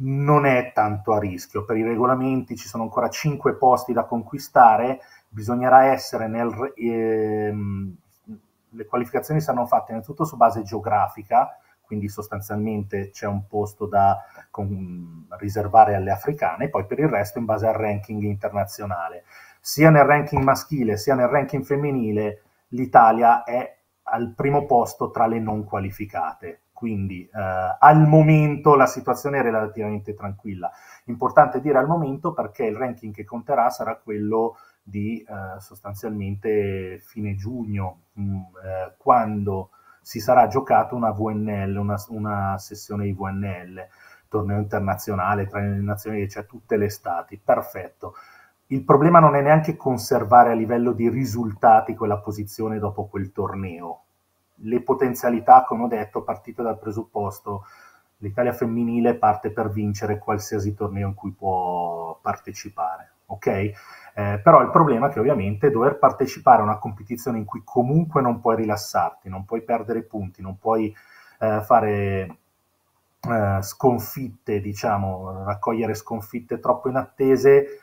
Speaker 4: non è tanto a rischio. Per i regolamenti ci sono ancora 5 posti da conquistare, bisognerà essere nel... Ehm, le qualificazioni saranno fatte innanzitutto su base geografica, quindi sostanzialmente c'è un posto da con, riservare alle africane, poi per il resto in base al ranking internazionale sia nel ranking maschile sia nel ranking femminile l'Italia è al primo posto tra le non qualificate. Quindi eh, al momento la situazione è relativamente tranquilla. Importante dire al momento perché il ranking che conterà sarà quello di eh, sostanzialmente fine giugno, mh, mm, eh, quando si sarà giocata una VNL, una, una sessione di VNL, torneo internazionale tra le nazioni, cioè tutte le stati. Perfetto il problema non è neanche conservare a livello di risultati quella posizione dopo quel torneo. Le potenzialità, come ho detto, partite dal presupposto l'Italia femminile parte per vincere qualsiasi torneo in cui può partecipare, ok? Eh, però il problema è che ovviamente dover partecipare a una competizione in cui comunque non puoi rilassarti, non puoi perdere punti, non puoi eh, fare eh, sconfitte, diciamo, raccogliere sconfitte troppo inattese,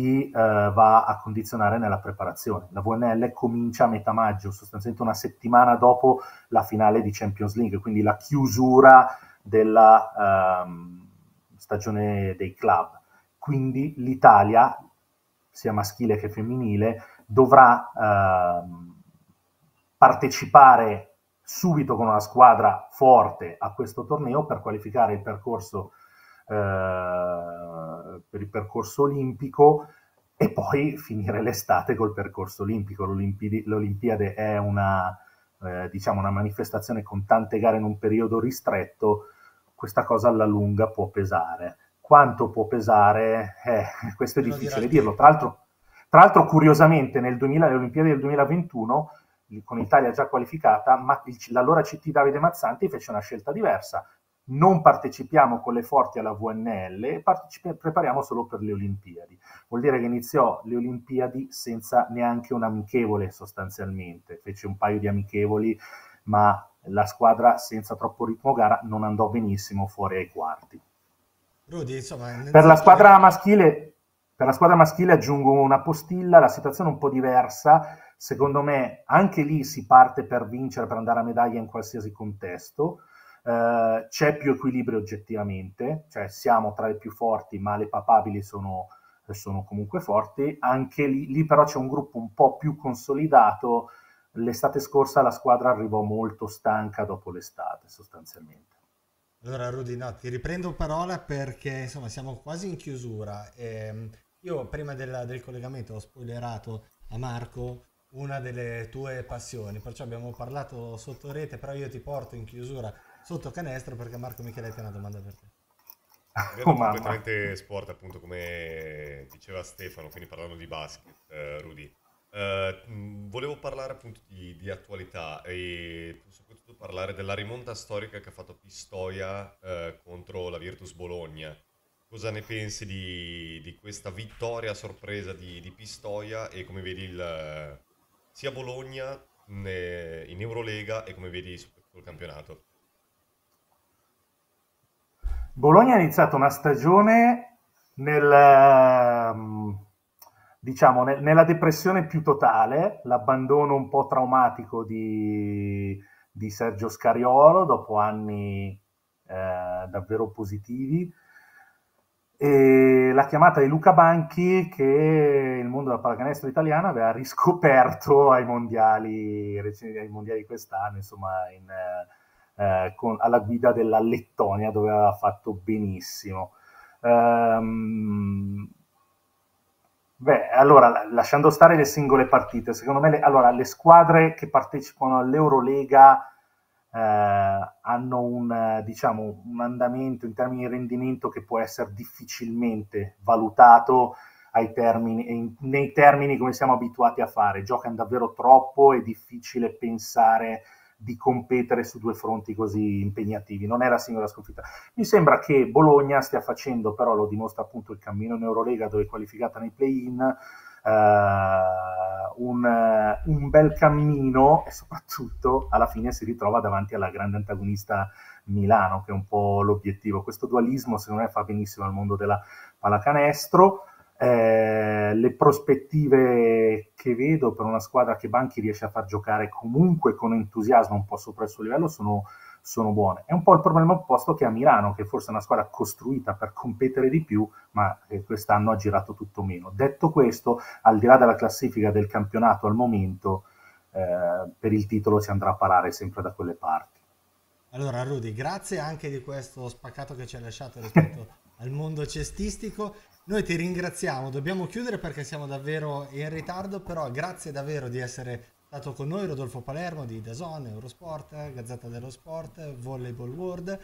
Speaker 4: ti eh, va a condizionare nella preparazione. La VNL comincia a metà maggio, sostanzialmente una settimana dopo la finale di Champions League, quindi la chiusura della ehm, stagione dei club. Quindi l'Italia, sia maschile che femminile, dovrà ehm, partecipare subito con una squadra forte a questo torneo per qualificare il percorso eh, per il percorso olimpico e poi finire l'estate col percorso olimpico. L'Olimpi- L'Olimpiade è una, eh, diciamo una manifestazione con tante gare in un periodo ristretto, questa cosa alla lunga può pesare. Quanto può pesare? Eh, questo è Devo difficile dirlo. Tra l'altro, tra l'altro curiosamente, 2000, alle Olimpiadi del 2021, con l'Italia già qualificata, ma l'allora CT Davide Mazzanti fece una scelta diversa non partecipiamo con le forti alla VNL, e prepariamo solo per le Olimpiadi. Vuol dire che iniziò le Olimpiadi senza neanche un amichevole sostanzialmente, fece un paio di amichevoli, ma la squadra senza troppo ritmo gara non andò benissimo fuori ai quarti.
Speaker 1: Rudy, insomma, per, la
Speaker 4: squadra maschile, per la squadra maschile aggiungo una postilla, la situazione è un po' diversa, secondo me anche lì si parte per vincere, per andare a medaglia in qualsiasi contesto eh, c'è più equilibrio oggettivamente, cioè siamo tra le più forti, ma le papabili sono, sono comunque forti. Anche lì, lì però c'è un gruppo un po' più consolidato. L'estate scorsa la squadra arrivò molto stanca dopo l'estate, sostanzialmente.
Speaker 1: Allora Rudy, no, ti riprendo parola perché insomma siamo quasi in chiusura. Eh, io prima della, del collegamento ho spoilerato a Marco una delle tue passioni, perciò abbiamo parlato sotto rete, però io ti porto in chiusura sotto canestro perché Marco Michele ha una domanda per te.
Speaker 2: Ah, oh, completamente sport, appunto, come diceva Stefano, quindi parlando di basket, eh, Rudy. Eh, volevo parlare appunto di, di, attualità e soprattutto parlare della rimonta storica che ha fatto Pistoia eh, contro la Virtus Bologna. Cosa ne pensi di, di questa vittoria a sorpresa di, di, Pistoia e come vedi il, sia Bologna eh, in Eurolega e come vedi soprattutto il campionato?
Speaker 4: Bologna ha iniziato una stagione nel, ehm, diciamo, nel, nella depressione più totale, l'abbandono un po' traumatico di, di Sergio Scariolo dopo anni eh, davvero positivi e la chiamata di Luca Banchi che il mondo della pallacanestro italiana aveva riscoperto ai mondiali, ai mondiali quest'anno, insomma in... Eh, eh, con, alla guida della Lettonia dove aveva fatto benissimo. Ehm, beh, allora, lasciando stare le singole partite, secondo me le, allora, le squadre che partecipano all'Eurolega eh, hanno un, diciamo, un andamento in termini di rendimento che può essere difficilmente valutato termini, nei termini come siamo abituati a fare. Giocano davvero troppo, è difficile pensare di competere su due fronti così impegnativi, non è la singola sconfitta. Mi sembra che Bologna stia facendo, però lo dimostra appunto il cammino in Eurolega dove è qualificata nei play-in, eh, un, un bel cammino e soprattutto alla fine si ritrova davanti alla grande antagonista Milano, che è un po' l'obiettivo. Questo dualismo secondo me fa benissimo al mondo della pallacanestro. Eh, le prospettive che vedo per una squadra che Banchi riesce a far giocare comunque con entusiasmo un po' sopra il suo livello sono, sono buone. È un po' il problema opposto che ha Milano, che forse è una squadra costruita per competere di più, ma eh, quest'anno ha girato tutto meno. Detto questo, al di là della classifica del campionato al momento, eh, per il titolo si andrà a parare sempre da quelle parti.
Speaker 1: Allora Rudy, grazie anche di questo spaccato che ci hai lasciato rispetto al mondo cestistico. Noi ti ringraziamo, dobbiamo chiudere perché siamo davvero in ritardo, però grazie davvero di essere stato con noi Rodolfo Palermo di Dazon, Eurosport, Gazzetta dello Sport, Volleyball World.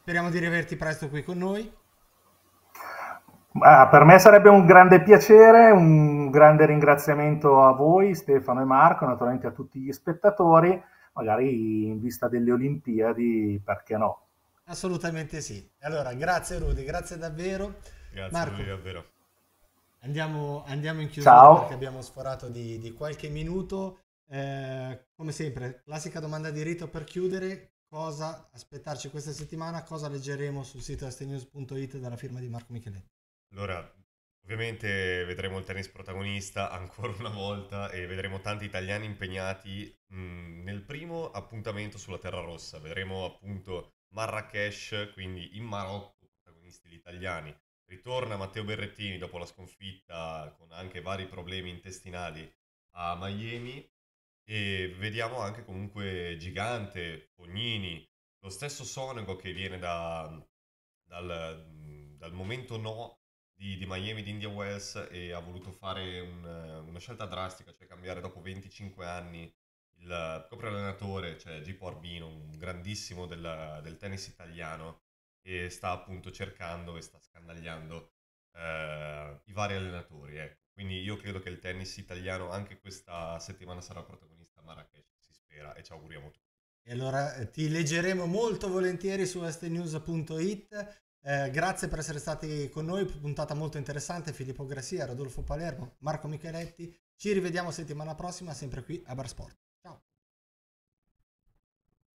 Speaker 1: Speriamo di rivederti presto qui con noi.
Speaker 4: Ah, per me sarebbe un grande piacere, un grande ringraziamento a voi Stefano e Marco, naturalmente a tutti gli spettatori, magari in vista delle Olimpiadi, perché no?
Speaker 1: Assolutamente sì. Allora, grazie Rudy, grazie davvero. Grazie Marco, Rudy, davvero. Andiamo, andiamo in chiusura Ciao. perché abbiamo sforato di, di qualche minuto. Eh, come sempre, classica domanda di rito per chiudere. Cosa aspettarci questa settimana? Cosa leggeremo sul sito stnews.it dalla firma di Marco Micheletti?
Speaker 2: Allora, Ovviamente vedremo il tennis protagonista ancora una volta e vedremo tanti italiani impegnati mh, mm, nel primo appuntamento sulla Terra Rossa. Vedremo appunto Marrakesh, quindi in Marocco, protagonisti gli italiani. Ritorna Matteo Berrettini dopo la sconfitta con anche vari problemi intestinali a Miami e vediamo anche comunque Gigante, Fognini, lo stesso Sonego che viene da, dal, dal, momento no di, di, Miami di India Wells e ha voluto fare un, una scelta drastica, cioè cambiare dopo 25 anni il proprio allenatore, cioè Gipo Arbino, un grandissimo della, del tennis italiano, che sta appunto cercando e sta scandagliando eh, i vari allenatori. Ecco. Quindi io credo che il tennis italiano anche questa settimana sarà protagonista a Marrakesh, si spera, e ci auguriamo tutti.
Speaker 1: E allora eh, ti leggeremo molto volentieri su estnews.it. Eh, grazie per essere stati con noi, puntata molto interessante. Filippo Grassia, Rodolfo Palermo, Marco Micheletti. Ci rivediamo settimana prossima, sempre qui a Bar Sport.